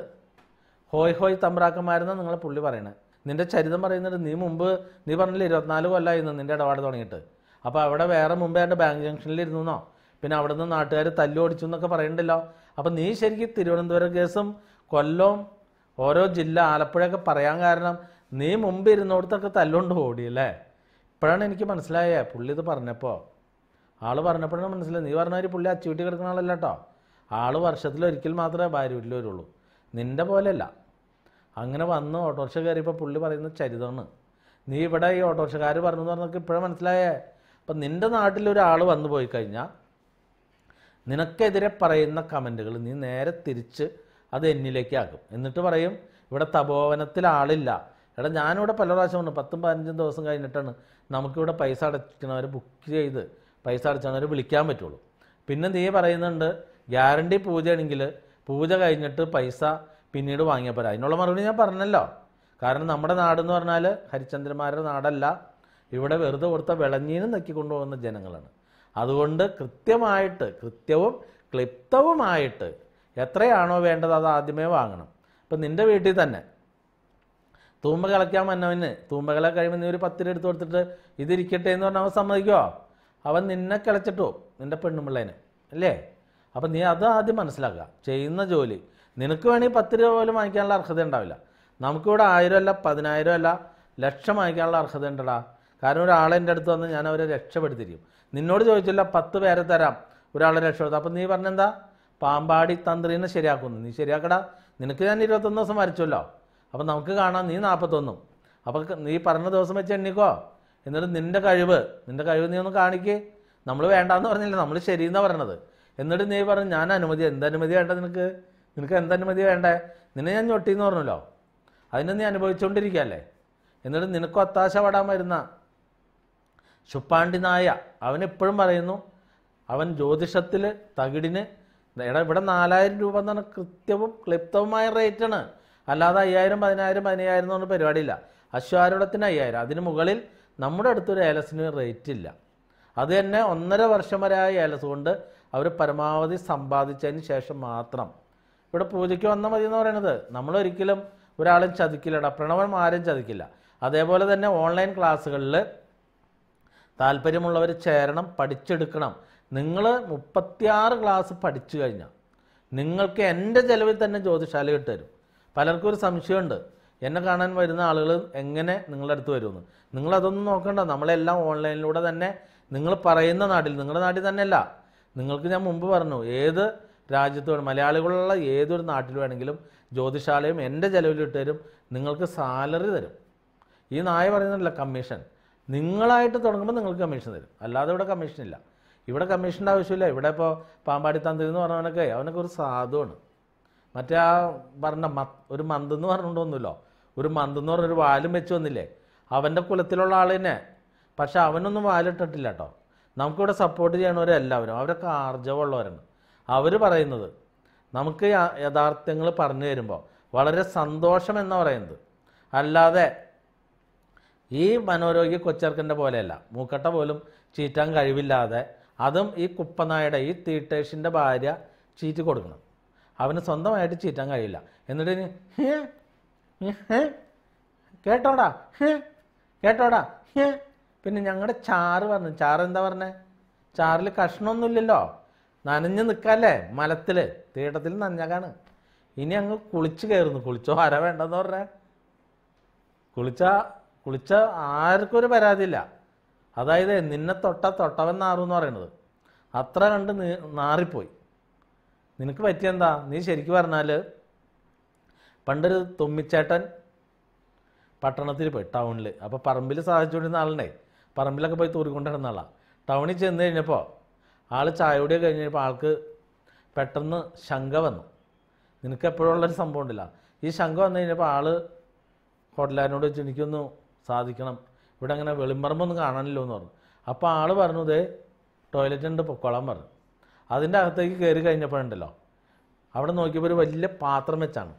ഹോയ് ഹോയ് തമ്പ്രാക്കന്മാരെന്നാണ് നിങ്ങളെ പുള്ളി പറയണത് നിൻ്റെ ചരിതം പറയുന്നുണ്ട് നീ മുമ്പ് നീ പറഞ്ഞില്ല ഇരുപത്തിനാല് കൊല്ലമായിരുന്നു നിൻ്റെ ഇടപാട് തുടങ്ങിയിട്ട് അപ്പോൾ അവിടെ വേറെ മുമ്പേ എൻ്റെ ബാങ്ക് ജംഗ്ഷനിൽ ഇരുന്നോ പിന്നെ അവിടെ നിന്ന് നാട്ടുകാർ തല്ലു ഓടിച്ചു എന്നൊക്കെ പറയണ്ടല്ലോ അപ്പോൾ നീ ശരിക്കും തിരുവനന്തപുരം കേസും കൊല്ലവും ഓരോ ജില്ല ആലപ്പുഴയൊക്കെ പറയാൻ കാരണം നീ മുമ്പ് ഇരുന്നോടത്തൊക്കെ തല്ലുകൊണ്ട് അല്ലേ ഇപ്പോഴാണ് എനിക്ക് മനസ്സിലായേ പുള്ളി ഇത് പറഞ്ഞപ്പോൾ ആൾ പറഞ്ഞപ്പോഴാണ് മനസ്സിലായി നീ പറഞ്ഞ ഒരു പുള്ളി അച്ചുവിട്ടി കിടക്കുന്ന ആളല്ല കേട്ടോ ആൾ വർഷത്തിലൊരിക്കൽ മാത്രമേ ഭാര്യ വീട്ടിൽ വരുള്ളൂ നിൻ്റെ പോലെയല്ല അങ്ങനെ വന്ന് ഓട്ടോറിക്ഷ കയറിയപ്പോൾ പുള്ളി പറയുന്ന ചരിതമാണ് നീ ഇവിടെ ഈ ഓട്ടോറിക്ഷക്കാർ പറഞ്ഞെന്ന് പറഞ്ഞൊക്കെ ഇപ്പോഴും മനസ്സിലായേ അപ്പം നിൻ്റെ നാട്ടിലൊരാൾ വന്നു പോയി കഴിഞ്ഞാൽ നിനക്കെതിരെ പറയുന്ന കമൻറ്റുകൾ നീ നേരെ തിരിച്ച് അത് എന്നിലേക്കാകും എന്നിട്ട് പറയും ഇവിടെ തപോവനത്തിൽ ആളില്ല എടാ ഞാനിവിടെ പല പ്രാവശ്യം ഉണ്ട് പത്തും പതിനഞ്ചും ദിവസം കഴിഞ്ഞിട്ടാണ് നമുക്കിവിടെ പൈസ അടയ്ക്കണവർ ബുക്ക് ചെയ്ത് പൈസ അടച്ചവരെ വിളിക്കാൻ പറ്റുള്ളൂ പിന്നെ നീ പറയുന്നുണ്ട് ഗ്യാരണ്ടി പൂജയാണെങ്കിൽ പൂജ കഴിഞ്ഞിട്ട് പൈസ പിന്നീട് വാങ്ങിയാൽ പോരാ അതിനുള്ള മറുപടി ഞാൻ പറഞ്ഞല്ലോ കാരണം നമ്മുടെ നാടെന്ന് പറഞ്ഞാൽ ഹരിചന്ദ്രന്മാരുടെ നാടല്ല ഇവിടെ വെറുതെ കൊടുത്ത വിളഞ്ഞീനും നക്കി കൊണ്ടുപോകുന്ന ജനങ്ങളാണ് അതുകൊണ്ട് കൃത്യമായിട്ട് കൃത്യവും ക്ലിപ്തവുമായിട്ട് എത്രയാണോ വേണ്ടത് അത് ആദ്യമേ വാങ്ങണം ഇപ്പം നിൻ്റെ വീട്ടിൽ തന്നെ തൂമ്പ കളയ്ക്കാൻ വന്നവന് തൂമ്പ കള കഴിയുമ്പോൾ നീ ഒരു പത്തിരി എടുത്ത് കൊടുത്തിട്ട് ഇതിരിക്കട്ടെ എന്ന് പറഞ്ഞാൽ അവൻ സമ്മതിക്കുമോ അവൻ നിന്നെ കിളച്ചിട്ടു നിൻ്റെ പെണ്ണുമ്പിള്ളേനെ അല്ലേ അപ്പം നീ അത് ആദ്യം മനസ്സിലാക്കുക ചെയ്യുന്ന ജോലി നിനക്ക് വേണമെങ്കിൽ പത്ത് രൂപ പോലും വാങ്ങിക്കാനുള്ള അർഹത ഉണ്ടാവില്ല നമുക്കിവിടെ ആയിരം അല്ല പതിനായിരം അല്ല ലക്ഷം വാങ്ങിക്കാനുള്ള അർഹത ഉണ്ടടാ കാരണം ഒരാളെ എൻ്റെ അടുത്ത് വന്ന് ഞാൻ അവരെ രക്ഷപ്പെടുത്തിരിക്കും നിന്നോട് ചോദിച്ചില്ല പത്ത് പേരെ തരാം ഒരാളെ രക്ഷപ്പെടുത്താം അപ്പം നീ പറഞ്ഞെന്താ പാമ്പാടി തന്ത്രീനെ ശരിയാക്കുന്നു നീ ശരിയാക്കടാ നിനക്ക് ഞാൻ ഇരുപത്തൊന്ന് ദിവസം വരച്ചല്ലോ അപ്പം നമുക്ക് കാണാം നീ നാൽപ്പത്തൊന്നും അപ്പോൾ നീ പറഞ്ഞ ദിവസം വെച്ച് എണ്ണിക്കോ എന്നിട്ട് നിൻ്റെ കഴിവ് നിൻ്റെ കഴിവ് നീ ഒന്ന് കാണിക്ക് നമ്മൾ വേണ്ടാന്ന് പറഞ്ഞില്ല നമ്മൾ ശരിയെന്നാണ് പറഞ്ഞത് എന്നിട്ട് നീ പറഞ്ഞു ഞാൻ അനുമതി എന്ത് അനുമതി വേണ്ട നിനക്ക് നിനക്ക് എന്ത് അനുമതി വേണ്ടേ നിന്നെ ഞാൻ ഞൊട്ടിന്ന് പറഞ്ഞല്ലോ അതിനെ നീ അനുഭവിച്ചുകൊണ്ടിരിക്കുകയല്ലേ എന്നിട്ട് നിനക്ക് ഒത്താശ പെടാൻ വരുന്ന ശുപ്പാണ്ടി നായ അവനെപ്പോഴും പറയുന്നു അവൻ ജ്യോതിഷത്തിൽ തകിടിന് എടാ ഇവിടെ നാലായിരം രൂപ എന്ന് പറഞ്ഞാൽ കൃത്യവും ക്ലിപ്തവുമായ റേറ്റാണ് അല്ലാതെ അയ്യായിരം പതിനായിരം പതിനയ്യായിരം എന്ന് പറഞ്ഞ പരിപാടിയില്ല അശ്വാരൂഢത്തിന് അയ്യായിരം അതിന് മുകളിൽ നമ്മുടെ അടുത്തൊരു ഏലസിന് റേറ്റ് ഇല്ല അത് തന്നെ ഒന്നര വർഷം വരെ ആ ഏലസ് കൊണ്ട് അവർ പരമാവധി സമ്പാദിച്ചതിന് ശേഷം മാത്രം ഇവിടെ പൂജയ്ക്ക് വന്ന മതി എന്ന് പറയുന്നത് നമ്മളൊരിക്കലും ഒരാളും ചതിക്കില്ലടാ പ്രണവൻ ആരും ചതിക്കില്ല അതേപോലെ തന്നെ ഓൺലൈൻ ക്ലാസ്സുകളിൽ താല്പര്യമുള്ളവർ ചേരണം പഠിച്ചെടുക്കണം നിങ്ങൾ മുപ്പത്തിയാറ് ക്ലാസ് പഠിച്ചു കഴിഞ്ഞാൽ നിങ്ങൾക്ക് എൻ്റെ ചിലവിൽ തന്നെ ജ്യോതിശാല ഇട്ടുതരും പലർക്കും ഒരു സംശയമുണ്ട് എന്നെ കാണാൻ വരുന്ന ആളുകൾ എങ്ങനെ നിങ്ങളുടെ അടുത്ത് വരുമെന്ന് നിങ്ങളതൊന്നും നോക്കണ്ട നമ്മളെല്ലാം ഓൺലൈനിലൂടെ തന്നെ നിങ്ങൾ പറയുന്ന നാട്ടിൽ നിങ്ങളുടെ നാട്ടിൽ തന്നെയല്ല നിങ്ങൾക്ക് ഞാൻ മുമ്പ് പറഞ്ഞു ഏത് രാജ്യത്തോട് മലയാളികളുള്ള ഏതൊരു നാട്ടിൽ വേണമെങ്കിലും ജ്യോതിശാലയും എൻ്റെ ചിലവിലിട്ട് തരും നിങ്ങൾക്ക് സാലറി തരും ഈ നായ പറയുന്നില്ല കമ്മീഷൻ നിങ്ങളായിട്ട് തുടങ്ങുമ്പോൾ നിങ്ങൾക്ക് കമ്മീഷൻ തരും അല്ലാതെ ഇവിടെ കമ്മീഷൻ ഇല്ല ഇവിടെ കമ്മീഷൻ്റെ ആവശ്യമില്ല ഇവിടെ ഇപ്പോൾ പാമ്പാടി തന്ത്രി എന്ന് പറഞ്ഞവനൊക്കെ അവനൊക്കെ ഒരു സാധുവാണ് മറ്റേ ആ പറഞ്ഞ മ ഒരു മന്ത് എന്ന് പറഞ്ഞിട്ടൊന്നുമില്ലോ ഒരു മന്ത് എന്ന് പറഞ്ഞൊരു വാലും വെച്ച് വന്നില്ലേ അവൻ്റെ കുലത്തിലുള്ള ആൾ തന്നെ പക്ഷെ അവനൊന്നും വാലിട്ടിട്ടില്ല കേട്ടോ നമുക്കിവിടെ സപ്പോർട്ട് ചെയ്യണവരെല്ലാവരും അവരൊക്കെ ആർജവമുള്ളവരാണ് അവർ പറയുന്നത് നമുക്ക് യഥാർത്ഥങ്ങൾ പറഞ്ഞു തരുമ്പോൾ വളരെ സന്തോഷം എന്ന് പറയുന്നത് അല്ലാതെ ഈ മനോരോഗ്യ കൊച്ചർക്കൻ്റെ പോലെയല്ല മൂക്കട്ട പോലും ചീറ്റാൻ കഴിവില്ലാതെ അതും ഈ കുപ്പനായുടെ ഈ തീട്ടേഷിൻ്റെ ഭാര്യ ചീറ്റ് കൊടുക്കണം അവന് സ്വന്തമായിട്ട് ചീറ്റാൻ കഴിയില്ല എന്നിട്ട് കേട്ടോടാ കേട്ടോടാ പിന്നെ ഞങ്ങളുടെ ചാറ് പറഞ്ഞു ചാറ് എന്താ പറഞ്ഞേ ചാറിൽ കഷ്ണമൊന്നുമില്ലല്ലോ നനഞ്ഞ് നിൽക്കല്ലേ മലത്തിൽ തീട്ടത്തിൽ നനഞ്ഞകാണ് ഇനി അങ്ങ് കുളിച്ച് കയറുന്നു കുളിച്ചോ ആരാ വേണ്ടെന്ന് പറഞ്ഞേ കുളിച്ച കുളിച്ച ആർക്കും ഒരു പരാതിയില്ല അതായത് നിന്നെ തൊട്ട തൊട്ടവൻ എന്ന് പറയുന്നത് അത്ര കണ്ട് നാറിപ്പോയി നിനക്ക് പറ്റിയെന്താ നീ ശരിക്കു പറഞ്ഞാൽ പണ്ടൊരു തുമ്മിച്ചേട്ടൻ പട്ടണത്തിൽ പോയി ടൗണിൽ അപ്പോൾ പറമ്പിൽ സാധിച്ചുകൊണ്ടിരുന്ന ആളുണ്ടേ പറമ്പിലൊക്കെ പോയി തൂറിക്കൊണ്ടിരുന്ന ആളാണ് ടൗണിൽ ചെന്ന് കഴിഞ്ഞപ്പോൾ ആൾ ചായയോടെ കഴിഞ്ഞപ്പോൾ ആൾക്ക് പെട്ടെന്ന് ശങ്ക വന്നു നിനക്ക് എപ്പോഴുള്ളൊരു സംഭവം ഉണ്ടല്ല ഈ ശങ്ക വന്നു കഴിഞ്ഞപ്പോൾ ആൾ ഹോട്ടലുകാരനോട് വെച്ച് എനിക്കൊന്ന് സാധിക്കണം ഇവിടെ അങ്ങനെ വെളിമ്പറമ്പൊന്നും കാണാനില്ലോ എന്ന് പറഞ്ഞു അപ്പോൾ ആൾ പറഞ്ഞത് ടോയ്ലറ്റ് ഉണ്ട് പൊക്കോളാൻ പറഞ്ഞു അതിൻ്റെ അകത്തേക്ക് കയറി കഴിഞ്ഞപ്പോഴുണ്ടല്ലോ അവിടെ നോക്കിയപ്പോൾ ഒരു വലിയ പാത്രം വെച്ചാണ്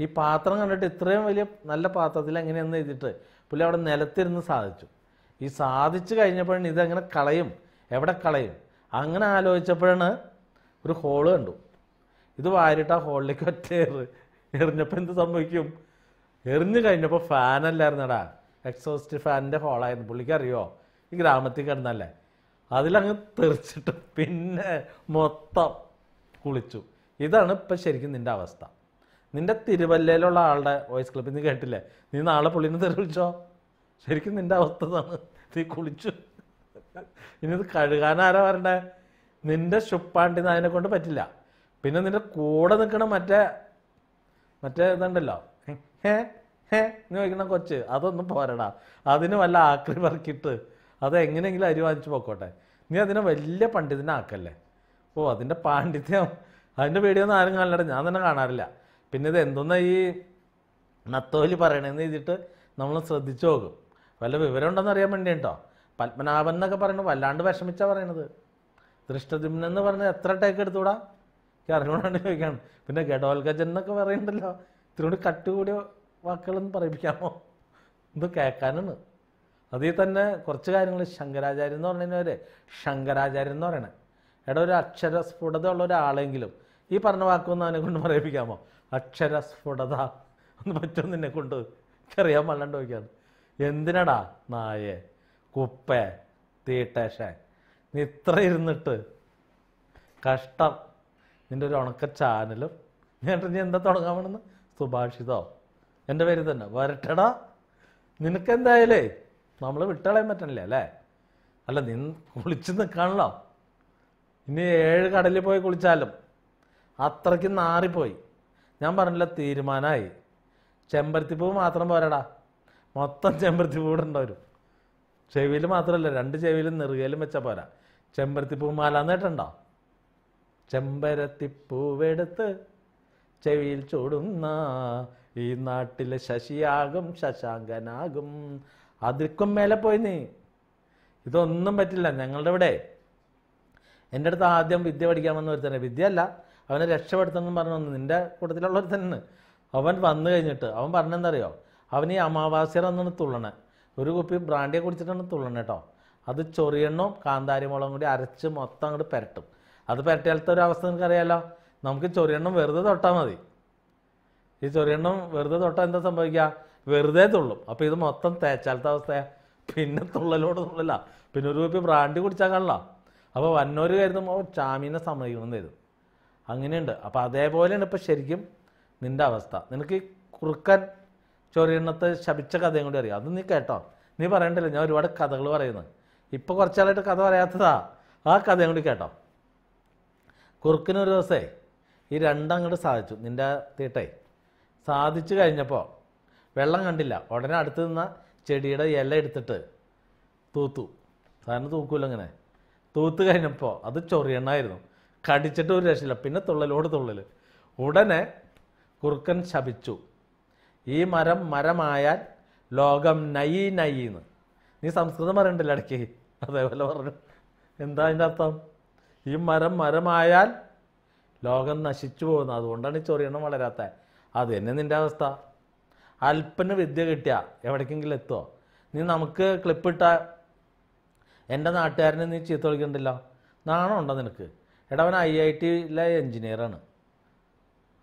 ഈ പാത്രം കണ്ടിട്ട് ഇത്രയും വലിയ നല്ല പാത്രത്തിൽ എങ്ങനെയെന്ന് എഴുതിയിട്ട് പുള്ളി അവിടെ നിലത്തിരുന്ന് സാധിച്ചു ഈ സാധിച്ചു കഴിഞ്ഞപ്പോഴാണ് ഇതെങ്ങനെ കളയും എവിടെ കളയും അങ്ങനെ ആലോചിച്ചപ്പോഴാണ് ഒരു ഹോള് കണ്ടു ഇത് വാരിട്ട് ആ ഹോളിലേക്ക് ഒറ്റ എറിഞ്ഞപ്പോൾ എന്ത് സംഭവിക്കും എറിഞ്ഞു കഴിഞ്ഞപ്പോൾ ഫാനല്ലായിരുന്നടാ എക്സോസ്റ്റ് ഫാനിൻ്റെ ഹോളായിരുന്നു പുള്ളിക്ക് അറിയോ ഈ ഗ്രാമത്തിൽ കിടന്നല്ലേ അതിലങ്ങ് തെറിച്ചിട്ട് പിന്നെ മൊത്തം കുളിച്ചു ഇതാണ് ഇപ്പം ശരിക്കും നിൻ്റെ അവസ്ഥ നിൻ്റെ തിരുവല്ലയിലുള്ള ആളുടെ വോയിസ് ക്ലിപ്പ് നീ കേട്ടില്ലേ നീ നാളെ പുള്ളിനെ തെറി വിളിച്ചോ ശരിക്കും നിൻ്റെ അവസ്ഥ ഇതാണ് നീ കുളിച്ചു ഇനി ഇത് കഴുകാൻ ആരാ വരണ്ടേ നിൻ്റെ ഷുപ്പാണ്ടി അതിനെ കൊണ്ട് പറ്റില്ല പിന്നെ നിൻ്റെ കൂടെ നിൽക്കണ മറ്റേ മറ്റേ ഇതുണ്ടല്ലോ ഏ ഏ നീ ചോദിക്കുന്ന കൊച്ച് അതൊന്നും പോരടാ അതിന് വല്ല ആക്രി പറക്കിട്ട് അത് എങ്ങനെയെങ്കിലും അരിവാദിച്ച് പൊക്കോട്ടെ നീ അതിനെ വലിയ പണ്ഡിതനാക്കല്ലേ ഓ അതിൻ്റെ പാണ്ഡിത്യം അതിൻ്റെ പേടിയൊന്നും ആരും കാണില്ല ഞാൻ തന്നെ കാണാറില്ല പിന്നെ ഇത് എന്തൊന്ന ഈ നത്തോലി പറയണേന്ന് ചെയ്തിട്ട് നമ്മൾ ശ്രദ്ധിച്ചു നോക്കും വല്ല വിവരം ഉണ്ടെന്ന് അറിയാൻ വേണ്ടി കേട്ടോ പത്മനാഭൻ എന്നൊക്കെ പറയുന്നത് വല്ലാണ്ട് വിഷമിച്ചാ പറയണത് ദൃഷ്ടദിമ്നം എന്ന് പറഞ്ഞത് എത്ര ടേക്ക് എടുത്തുകൂടാ അറിഞ്ഞുകൊണ്ടാണ് ചോദിക്കാണ് പിന്നെ ഗഡോൽഗജൻ എന്നൊക്കെ പറയണ്ടല്ലോ ഇത്തിരി കൂടി കട്ടുകൂടിയോ വാക്കുകളെന്ന് പറയിപ്പിക്കാമോ ഇത് കേൾക്കാനാണ് അതിൽ തന്നെ കുറച്ച് കാര്യങ്ങൾ ശങ്കരാചാര്യൻ എന്ന് കഴിഞ്ഞാൽ ശങ്കരാചാര്യൻ എന്ന് പറയണേ എടാ ഒരു അക്ഷരസ്ഫുടത ഉള്ള ഒരാളെങ്കിലും ഈ പറഞ്ഞ വാക്കൊന്നും അവനെ കൊണ്ട് പറയിപ്പിക്കാമോ അക്ഷരസ്ഫുടത ഒന്ന് പറ്റുമെന്ന് നിന്നെ കൊണ്ട് ചെറിയാൻ പല്ലാണ്ട് നോക്കിയാണ് എന്തിനടാ നായേ കുപ്പേ തീട്ടേശ നീ ഇത്ര ഇരുന്നിട്ട് കഷ്ടം നിൻ്റെ ഒരു ഉണക്ക ചാനലും ഞാൻ നീ എന്താ തുടങ്ങാൻ വേണമെന്ന് സുഭാഷിതോ എൻ്റെ പേര് തന്നെ വരട്ടടാ നിനക്കെന്തായാലേ നമ്മൾ വിട്ടളയാൻ പറ്റണില്ല അല്ലേ അല്ല നിന്ന് കുളിച്ച് നിൽക്കാണല്ലോ ഇനി ഏഴ് കടലിൽ പോയി കുളിച്ചാലും അത്രയ്ക്ക് നാറിപ്പോയി ഞാൻ പറഞ്ഞില്ല തീരുമാനമായി ചെമ്പരത്തിപ്പൂ മാത്രം പോരാടാ മൊത്തം ഇവിടെ ഉണ്ടാവും ചെവിയിൽ മാത്രമല്ല രണ്ട് ചെവിയിലും നെറുകയിലും വെച്ചാൽ പോരാ ചെമ്പരത്തിപ്പൂമാല എന്നിട്ടുണ്ടോ ചെമ്പരത്തിപ്പൂവെടുത്ത് ചെവിയിൽ ചൂടുന്ന ഈ നാട്ടിലെ ശശിയാകും ശശാങ്കനാകും അതിക്കും മേലെ പോയി നീ ഇതൊന്നും പറ്റില്ല ഞങ്ങളുടെ ഇവിടെ എൻ്റെ അടുത്ത് ആദ്യം വിദ്യ പഠിക്കാമെന്ന് ഒരുത്തന്നെ അല്ല അവനെ രക്ഷപ്പെടുത്തണമെന്ന് പറഞ്ഞു വന്നു നിൻ്റെ കൂട്ടത്തിലുള്ള ഒരു തന്നെ അവൻ വന്നു കഴിഞ്ഞിട്ട് അവൻ പറഞ്ഞെന്നറിയോ അവൻ ഈ അമാവാസ്യർ ഒന്നാണ് തുള്ളണേ ഒരു കുപ്പി ബ്രാൻഡിയെ കുടിച്ചിട്ടാണ് തുള്ളണ കേട്ടോ അത് ചൊറിയെണ്ണും കാന്താരിമുളകും കൂടി അരച്ച് മൊത്തം അങ്ങോട്ട് പുരട്ടും അത് പുരട്ടിയാലത്തെ ഒരു അവസ്ഥ നിനക്കറിയാലോ നമുക്ക് ചൊറിയെണ്ണം വെറുതെ തൊട്ടാൽ മതി ഈ ചൊറിയെണ്ണം വെറുതെ തൊട്ടാൽ എന്താ സംഭവിക്കുക വെറുതെ തുള്ളും അപ്പോൾ ഇത് മൊത്തം തേച്ചാലത്തെ അവസ്ഥയാണ് പിന്നെ തുള്ളലോട് തുള്ളില്ല പിന്നെ ഒരു കുപ്പി ബ്രാൻഡ് കുടിച്ചാൽ കാണല അപ്പോൾ വന്നോര് കരുതുമ്പോൾ ചാമീനെ സമ്മതിക്കണം തരും അങ്ങനെയുണ്ട് അപ്പോൾ അതേപോലെയാണ് ഇപ്പോൾ ശരിക്കും നിൻ്റെ അവസ്ഥ നിനക്ക് ഈ കുറുക്കൻ ചൊറിയെണ്ണത്തെ ശപിച്ച കഥയും കൂടി അറിയാം അത് നീ കേട്ടോ നീ പറയണ്ടല്ലോ ഞാൻ ഒരുപാട് കഥകൾ പറയുന്നത് ഇപ്പോൾ കുറച്ചാളായിട്ട് കഥ പറയാത്തതാ ആ കഥയും കൂടി കേട്ടോ കുറുക്കിനൊരു ദിവസേ ഈ രണ്ടങ്ങോട്ട് സാധിച്ചു നിൻ്റെ തീട്ടേ സാധിച്ചു കഴിഞ്ഞപ്പോൾ വെള്ളം കണ്ടില്ല ഉടനെ അടുത്ത് നിന്ന ചെടിയുടെ ഇല എടുത്തിട്ട് തൂത്തു സാറിന് തൂക്കൂല അങ്ങനെ തൂത്ത് കഴിഞ്ഞപ്പോൾ അത് ചൊറിയണ്ണായിരുന്നു കടിച്ചിട്ട് ഒരു രക്ഷയില്ല പിന്നെ തുള്ളലോട് തുള്ളൽ ഉടനെ കുറുക്കൻ ശപിച്ചു ഈ മരം മരമായാൽ ലോകം നൈ നൈ എന്ന് നീ സംസ്കൃതം പറയണ്ടല്ലോ ഇടയ്ക്ക് അതേപോലെ പറഞ്ഞു എന്താ അതിൻ്റെ അർത്ഥം ഈ മരം മരമായാൽ ലോകം നശിച്ചു പോകുന്നു അതുകൊണ്ടാണ് ഈ ചൊറിയണം വളരാത്ത അത് തന്നെ നിൻ്റെ അവസ്ഥ അല്പന വിദ്യ കിട്ടിയ എവിടേക്കെങ്കിലും എത്തുമോ നീ നമുക്ക് ക്ലിപ്പിട്ട എൻ്റെ നാട്ടുകാരനെ നീ ചീത്ത വിളിക്കണ്ടല്ലോ നാണം ഉണ്ടോ നിനക്ക് എടവൻ ഐ ഐ ടിയിലെ എഞ്ചിനീയറാണ്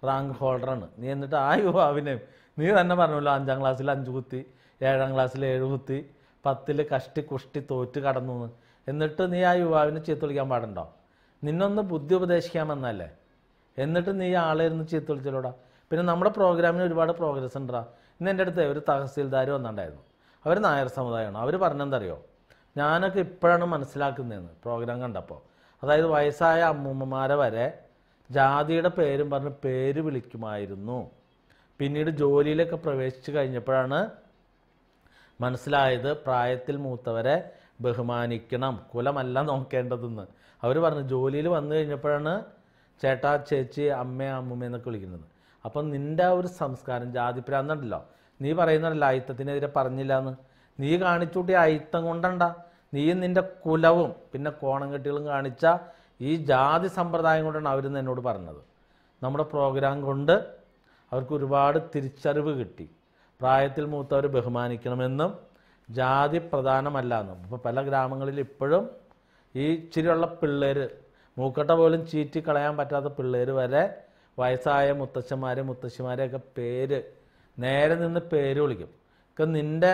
റാങ്ക് ഹോൾഡറാണ് നീ എന്നിട്ട് ആ യുവാവിനെ നീ തന്നെ പറഞ്ഞല്ലോ അഞ്ചാം ക്ലാസ്സിൽ അഞ്ച് കുത്തി ഏഴാം ക്ലാസ്സിൽ ഏഴ് കുത്തി പത്തിൽ കഷ്ടി കുഷ്ടി തോറ്റ് കടന്നു എന്നിട്ട് നീ ആ യുവാവിനെ ചീത്ത വിളിക്കാൻ പാടുണ്ടോ നിന്നൊന്ന് ബുദ്ധി ഉപദേശിക്കാമെന്നല്ലേ എന്നിട്ട് നീ ആളെ ഇരുന്ന് ചീത്ത വിളിച്ചല്ലോടാ പിന്നെ നമ്മുടെ പ്രോഗ്രാമിന് ഒരുപാട് പ്രോഗ്രസ് ഉണ്ടാ ഇന്ന് എൻ്റെ അടുത്ത് ഒരു തഹസീൽദാർ വന്നിട്ടുണ്ടായിരുന്നു അവർ നായർ സമുദായമാണ് അവർ പറഞ്ഞെന്തറിയോ ഞാനൊക്കെ ഇപ്പോഴാണ് മനസ്സിലാക്കുന്നതെന്ന് പ്രോഗ്രാം കണ്ടപ്പോൾ അതായത് വയസ്സായ അമ്മൂമ്മമാരെ വരെ ജാതിയുടെ പേരും പറഞ്ഞ് പേര് വിളിക്കുമായിരുന്നു പിന്നീട് ജോലിയിലൊക്കെ പ്രവേശിച്ചു കഴിഞ്ഞപ്പോഴാണ് മനസ്സിലായത് പ്രായത്തിൽ മൂത്തവരെ ബഹുമാനിക്കണം കുലമല്ല നോക്കേണ്ടതെന്ന് അവർ പറഞ്ഞു ജോലിയിൽ വന്നു കഴിഞ്ഞപ്പോഴാണ് ചേട്ടാ ചേച്ചി അമ്മ അമ്മൂമ്മ എന്നൊക്കെ വിളിക്കുന്നത് അപ്പം നിൻ്റെ ആ ഒരു സംസ്കാരം ജാതിപ്രാന്തണ്ടല്ലോ നീ പറയുന്ന ആയിത്തത്തിനെതിരെ പറഞ്ഞില്ല എന്ന് നീ കാണിച്ചുകൂട്ടി ആയിത്തം കൊണ്ടണ്ട നീയും നിൻ്റെ കുലവും പിന്നെ കോണം കെട്ടികളും കാണിച്ച ഈ ജാതി സമ്പ്രദായം കൊണ്ടാണ് അവരിന്ന് എന്നോട് പറഞ്ഞത് നമ്മുടെ പ്രോഗ്രാം കൊണ്ട് അവർക്ക് ഒരുപാട് തിരിച്ചറിവ് കിട്ടി പ്രായത്തിൽ മൂത്തവർ ബഹുമാനിക്കണമെന്നും ജാതി പ്രധാനമല്ല എന്നും ഇപ്പോൾ പല ഗ്രാമങ്ങളിൽ ഇപ്പോഴും ഈ ഇച്ചിരിയുള്ള പിള്ളേർ മൂക്കട്ട പോലും ചീറ്റി കളയാൻ പറ്റാത്ത പിള്ളേർ വരെ വയസ്സായ മുത്തച്ഛന്മാർ മുത്തശ്ശിമാരെയൊക്കെ പേര് നേരെ നിന്ന് പേര് വിളിക്കും ഒക്കെ നിൻ്റെ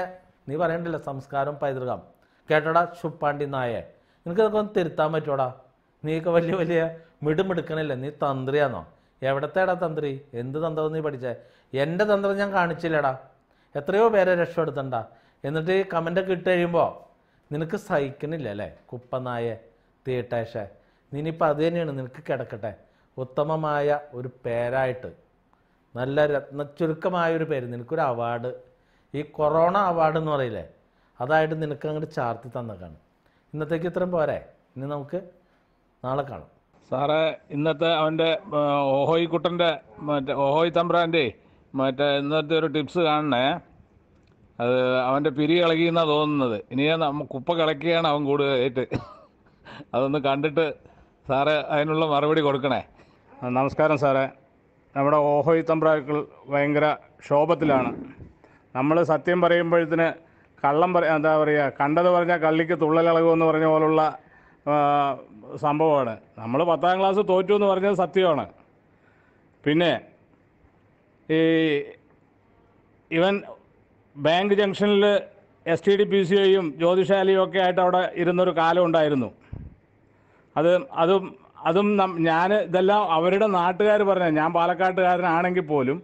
നീ പറയണ്ടില്ല സംസ്കാരം പൈതൃകം കേട്ടോടാ ശുപ്പാണ്ടി നായെ നിനക്ക് ഇതൊക്കെ ഒന്ന് തിരുത്താൻ പറ്റുമോടാ നീയൊക്കെ വലിയ വലിയ മിടുമിടുക്കണില്ല നീ തന്ത്രിയാണോ എവിടത്തേടാ തന്ത്രി എന്ത് തന്ത്രം നീ പഠിച്ചേ എൻ്റെ തന്ത്രം ഞാൻ കാണിച്ചില്ലടാ എത്രയോ പേരെ രക്ഷപ്പെടുത്തണ്ട എന്നിട്ട് ഈ കമൻ്റൊക്കെ ഇട്ട് കഴിയുമ്പോൾ നിനക്ക് സഹിക്കണില്ല അല്ലേ കുപ്പനായെ തീട്ടേഷേ നീനിപ്പോൾ അത് തന്നെയാണ് നിനക്ക് കിടക്കട്ടെ ഉത്തമമായ ഒരു പേരായിട്ട് നല്ല രത്ന ചുരുക്കമായ ഒരു പേര് നിനക്കൊരു അവാർഡ് ഈ കൊറോണ അവാർഡ് എന്ന് പറയില്ലേ അതായിട്ട് നിനക്ക് അങ്ങോട്ട് ചാർത്തി തന്നേക്കാണ് ഇന്നത്തേക്ക് ഇത്രയും പോരെ ഇനി നമുക്ക് നാളെ കാണാം സാറേ ഇന്നത്തെ അവൻ്റെ ഓഹോയി കുട്ടൻ്റെ മറ്റേ ഓഹോയി തമ്പ്രാൻ്റെ മറ്റേ ഇന്നത്തെ ഒരു ടിപ്സ് കാണണേ അത് അവൻ്റെ പിരി ഇളകിയെന്നാണ് തോന്നുന്നത് ഇനി നമ്മ കുപ്പ കിളക്കുകയാണ് അവൻ കൂടുതലായിട്ട് അതൊന്ന് കണ്ടിട്ട് സാറ് അതിനുള്ള മറുപടി കൊടുക്കണേ നമസ്കാരം സാറേ നമ്മുടെ ഓഹോയ് തമ്പ്രാക്കൾ ഭയങ്കര ക്ഷോഭത്തിലാണ് നമ്മൾ സത്യം പറയുമ്പോഴത്തിന് കള്ളം പറ എന്താ പറയുക കണ്ടത് പറഞ്ഞാൽ കള്ളിക്ക് തുള്ളലളകുമെന്ന് പറഞ്ഞ പോലുള്ള സംഭവമാണ് നമ്മൾ പത്താം ക്ലാസ് തോറ്റു എന്ന് പറഞ്ഞത് സത്യമാണ് പിന്നെ ഈ ഇവൻ ബാങ്ക് ജംഗ്ഷനിൽ S T D P C ഐയും ഒക്കെ ആയിട്ട് അവിടെ ഇരുന്നൊരു കാലം ഉണ്ടായിരുന്നു അത് അതും അതും ഞാൻ ഇതെല്ലാം അവരുടെ നാട്ടുകാർ പറഞ്ഞ ഞാൻ പാലക്കാട്ടുകാരനാണെങ്കിൽ പോലും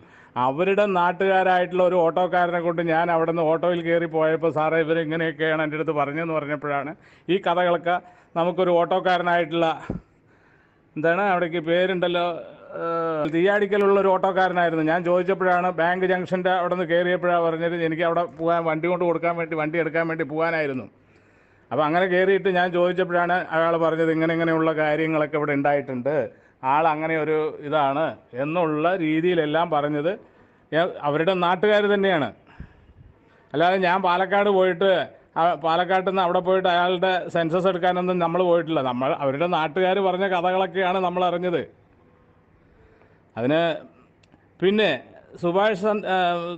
അവരുടെ നാട്ടുകാരായിട്ടുള്ള ഒരു ഓട്ടോക്കാരനെ കൊണ്ട് ഞാൻ അവിടെ നിന്ന് ഓട്ടോയിൽ കയറി പോയപ്പോൾ സാറേ ഇവരിങ്ങനെയൊക്കെയാണ് എൻ്റെ അടുത്ത് പറഞ്ഞതെന്ന് പറഞ്ഞപ്പോഴാണ് ഈ കഥകളൊക്കെ നമുക്കൊരു ഓട്ടോക്കാരനായിട്ടുള്ള എന്താണ് അവിടേക്ക് പേരുണ്ടല്ലോ തീയാടിക്കലുള്ള ഒരു ഓട്ടോക്കാരനായിരുന്നു ഞാൻ ചോദിച്ചപ്പോഴാണ് ബാങ്ക് ജംഗ്ഷൻ്റെ അവിടെ നിന്ന് കയറിയപ്പോഴാണ് പറഞ്ഞത് എനിക്ക് അവിടെ പോകാൻ വണ്ടി കൊണ്ട് കൊടുക്കാൻ വേണ്ടി വണ്ടി എടുക്കാൻ വേണ്ടി പോകാനായിരുന്നു അപ്പോൾ അങ്ങനെ കയറിയിട്ട് ഞാൻ ചോദിച്ചപ്പോഴാണ് അയാൾ പറഞ്ഞത് ഇങ്ങനെ ഇങ്ങനെയുള്ള കാര്യങ്ങളൊക്കെ ഇവിടെ ഉണ്ടായിട്ടുണ്ട് ആൾ അങ്ങനെ ഒരു ഇതാണ് എന്നുള്ള രീതിയിലെല്ലാം പറഞ്ഞത് അവരുടെ നാട്ടുകാർ തന്നെയാണ് അല്ലാതെ ഞാൻ പാലക്കാട് പോയിട്ട് പാലക്കാട്ട് നിന്ന് അവിടെ പോയിട്ട് അയാളുടെ സെൻസസ് എടുക്കാനൊന്നും നമ്മൾ പോയിട്ടില്ല നമ്മൾ അവരുടെ നാട്ടുകാർ പറഞ്ഞ കഥകളൊക്കെയാണ് നമ്മൾ അറിഞ്ഞത് അതിന് പിന്നെ സുഭാഷ്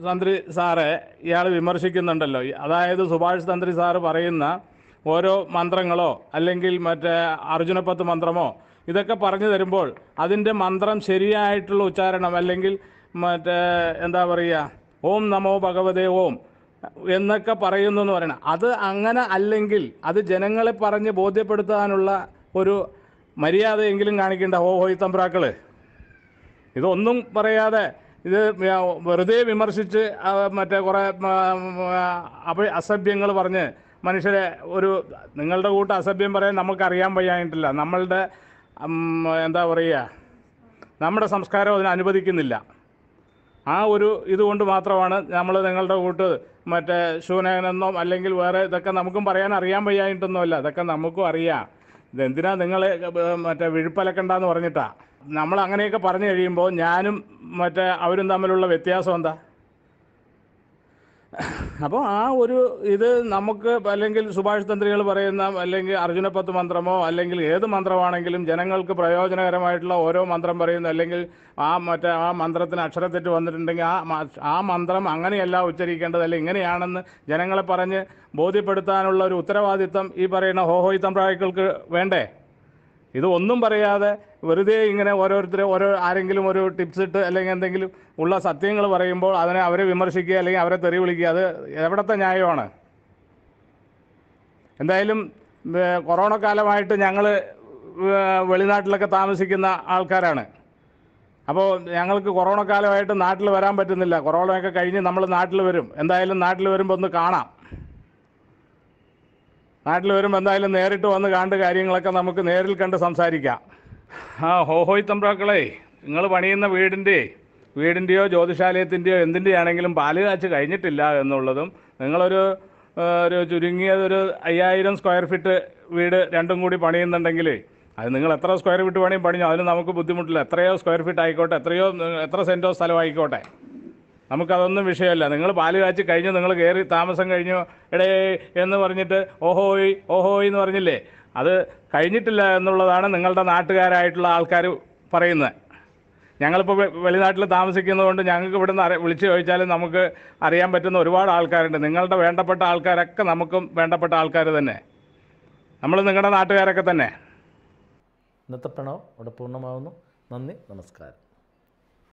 തന്ത്രി സാറെ ഇയാൾ വിമർശിക്കുന്നുണ്ടല്ലോ അതായത് സുഭാഷ് തന്ത്രി സാറ് പറയുന്ന ഓരോ മന്ത്രങ്ങളോ അല്ലെങ്കിൽ മറ്റേ അർജുനപ്പത്ത് മന്ത്രമോ ഇതൊക്കെ പറഞ്ഞു തരുമ്പോൾ അതിൻ്റെ മന്ത്രം ശരിയായിട്ടുള്ള ഉച്ചാരണം അല്ലെങ്കിൽ മറ്റേ എന്താ പറയുക ഓം നമോ ഭഗവതേ ഓം എന്നൊക്കെ പറയുന്നു എന്ന് പറയണം അത് അങ്ങനെ അല്ലെങ്കിൽ അത് ജനങ്ങളെ പറഞ്ഞ് ബോധ്യപ്പെടുത്താനുള്ള ഒരു മര്യാദയെങ്കിലും കാണിക്കേണ്ട ഹോ ഹോയ് തമ്പ്രാക്കൾ ഇതൊന്നും പറയാതെ ഇത് വെറുതെ വിമർശിച്ച് മറ്റേ കുറേ അപ അസഭ്യങ്ങൾ പറഞ്ഞ് മനുഷ്യരെ ഒരു നിങ്ങളുടെ കൂട്ട് അസഭ്യം പറയാൻ നമുക്കറിയാൻ വയ്യായിട്ടില്ല നമ്മളുടെ എന്താ പറയുക നമ്മുടെ സംസ്കാരം അതിന് അനുവദിക്കുന്നില്ല ആ ഒരു ഇതുകൊണ്ട് മാത്രമാണ് നമ്മൾ നിങ്ങളുടെ കൂട്ട് മറ്റേ ശൂനകനെന്നോ അല്ലെങ്കിൽ വേറെ ഇതൊക്കെ നമുക്കും പറയാൻ അറിയാൻ വയ്യായിട്ടൊന്നുമല്ല ഇതൊക്കെ നമുക്കും അറിയാം ഇതെന്തിനാ നിങ്ങൾ മറ്റേ വിഴുപ്പലക്കണ്ടെന്ന് പറഞ്ഞിട്ടാ നമ്മൾ അങ്ങനെയൊക്കെ പറഞ്ഞു കഴിയുമ്പോൾ ഞാനും മറ്റേ അവരും തമ്മിലുള്ള വ്യത്യാസം എന്താ അപ്പോൾ ആ ഒരു ഇത് നമുക്ക് അല്ലെങ്കിൽ സുഭാഷ് തന്ത്രികൾ പറയുന്ന അല്ലെങ്കിൽ അർജുനപ്പത്ത് മന്ത്രമോ അല്ലെങ്കിൽ ഏത് മന്ത്രമാണെങ്കിലും ജനങ്ങൾക്ക് പ്രയോജനകരമായിട്ടുള്ള ഓരോ മന്ത്രം പറയുന്ന അല്ലെങ്കിൽ ആ മറ്റേ ആ മന്ത്രത്തിന് അക്ഷരത്തെറ്റ് വന്നിട്ടുണ്ടെങ്കിൽ ആ ആ മന്ത്രം അങ്ങനെയല്ല ഉച്ചരിക്കേണ്ടത് അല്ലെങ്കിൽ ഇങ്ങനെയാണെന്ന് ജനങ്ങളെ പറഞ്ഞ് ബോധ്യപ്പെടുത്താനുള്ള ഒരു ഉത്തരവാദിത്തം ഈ പറയുന്ന ഹോഹോയി തമ്പ്രായക്കൾക്ക് വേണ്ടേ ഇത് ഒന്നും പറയാതെ വെറുതെ ഇങ്ങനെ ഓരോരുത്തർ ഓരോ ആരെങ്കിലും ഒരു ടിപ്സ് ഇട്ട് അല്ലെങ്കിൽ എന്തെങ്കിലും ഉള്ള സത്യങ്ങൾ പറയുമ്പോൾ അതിനെ അവരെ വിമർശിക്കുക അല്ലെങ്കിൽ അവരെ തെറി വിളിക്കുക അത് എവിടത്തെ ന്യായമാണ് എന്തായാലും കൊറോണ കാലമായിട്ട് ഞങ്ങൾ വെളിനാട്ടിലൊക്കെ താമസിക്കുന്ന ആൾക്കാരാണ് അപ്പോൾ ഞങ്ങൾക്ക് കൊറോണ കാലമായിട്ട് നാട്ടിൽ വരാൻ പറ്റുന്നില്ല കൊറോണയൊക്കെ കഴിഞ്ഞ് നമ്മൾ നാട്ടിൽ വരും എന്തായാലും നാട്ടിൽ വരുമ്പോൾ ഒന്ന് കാണാം നാട്ടിൽ വരുമ്പോൾ എന്തായാലും നേരിട്ട് വന്ന് കണ്ട് കാര്യങ്ങളൊക്കെ നമുക്ക് നേരിൽ കണ്ട് സംസാരിക്കാം ആ ഹോഹോയ് തമ്പ്രാക്കളെ നിങ്ങൾ പണിയുന്ന വീടിൻ്റെ വീടിൻ്റെയോ ജ്യോതിശാലയത്തിൻ്റെയോ എന്തിൻ്റെ ആണെങ്കിലും പാല് കാച്ച് കഴിഞ്ഞിട്ടില്ല എന്നുള്ളതും നിങ്ങളൊരു ഒരു ചുരുങ്ങിയതൊരു ഒരു അയ്യായിരം സ്ക്വയർ ഫീറ്റ് വീട് രണ്ടും കൂടി പണിയുന്നുണ്ടെങ്കിൽ അത് നിങ്ങൾ എത്ര സ്ക്വയർ ഫീറ്റ് പണിയും പണിഞ്ഞോ അതിന് നമുക്ക് ബുദ്ധിമുട്ടില്ല എത്രയോ സ്ക്വയർ ഫീറ്റ് ആയിക്കോട്ടെ എത്രയോ എത്ര സെൻറ്റോ സ്ഥലമായിക്കോട്ടെ നമുക്കതൊന്നും വിഷയമല്ല നിങ്ങൾ പാല് കാച്ചി കഴിഞ്ഞു നിങ്ങൾ കയറി താമസം കഴിഞ്ഞു എടേ എന്ന് പറഞ്ഞിട്ട് ഓഹോയ് ഓഹോയ് എന്ന് പറഞ്ഞില്ലേ അത് കഴിഞ്ഞിട്ടില്ല എന്നുള്ളതാണ് നിങ്ങളുടെ നാട്ടുകാരായിട്ടുള്ള ആൾക്കാർ പറയുന്നത് ഞങ്ങളിപ്പോൾ വെളിനാട്ടിൽ താമസിക്കുന്നതുകൊണ്ട് ഞങ്ങൾക്ക് ഇവിടെ നിന്ന് വിളിച്ചു ചോദിച്ചാലും നമുക്ക് അറിയാൻ പറ്റുന്ന ഒരുപാട് ആൾക്കാരുണ്ട് നിങ്ങളുടെ വേണ്ടപ്പെട്ട ആൾക്കാരൊക്കെ നമുക്കും വേണ്ടപ്പെട്ട ആൾക്കാർ തന്നെ നമ്മൾ നിങ്ങളുടെ നാട്ടുകാരൊക്കെ തന്നെ ഇന്നത്തെ പ്രണവം ഇവിടെ പൂർണ്ണമാവുന്നു നന്ദി നമസ്കാരം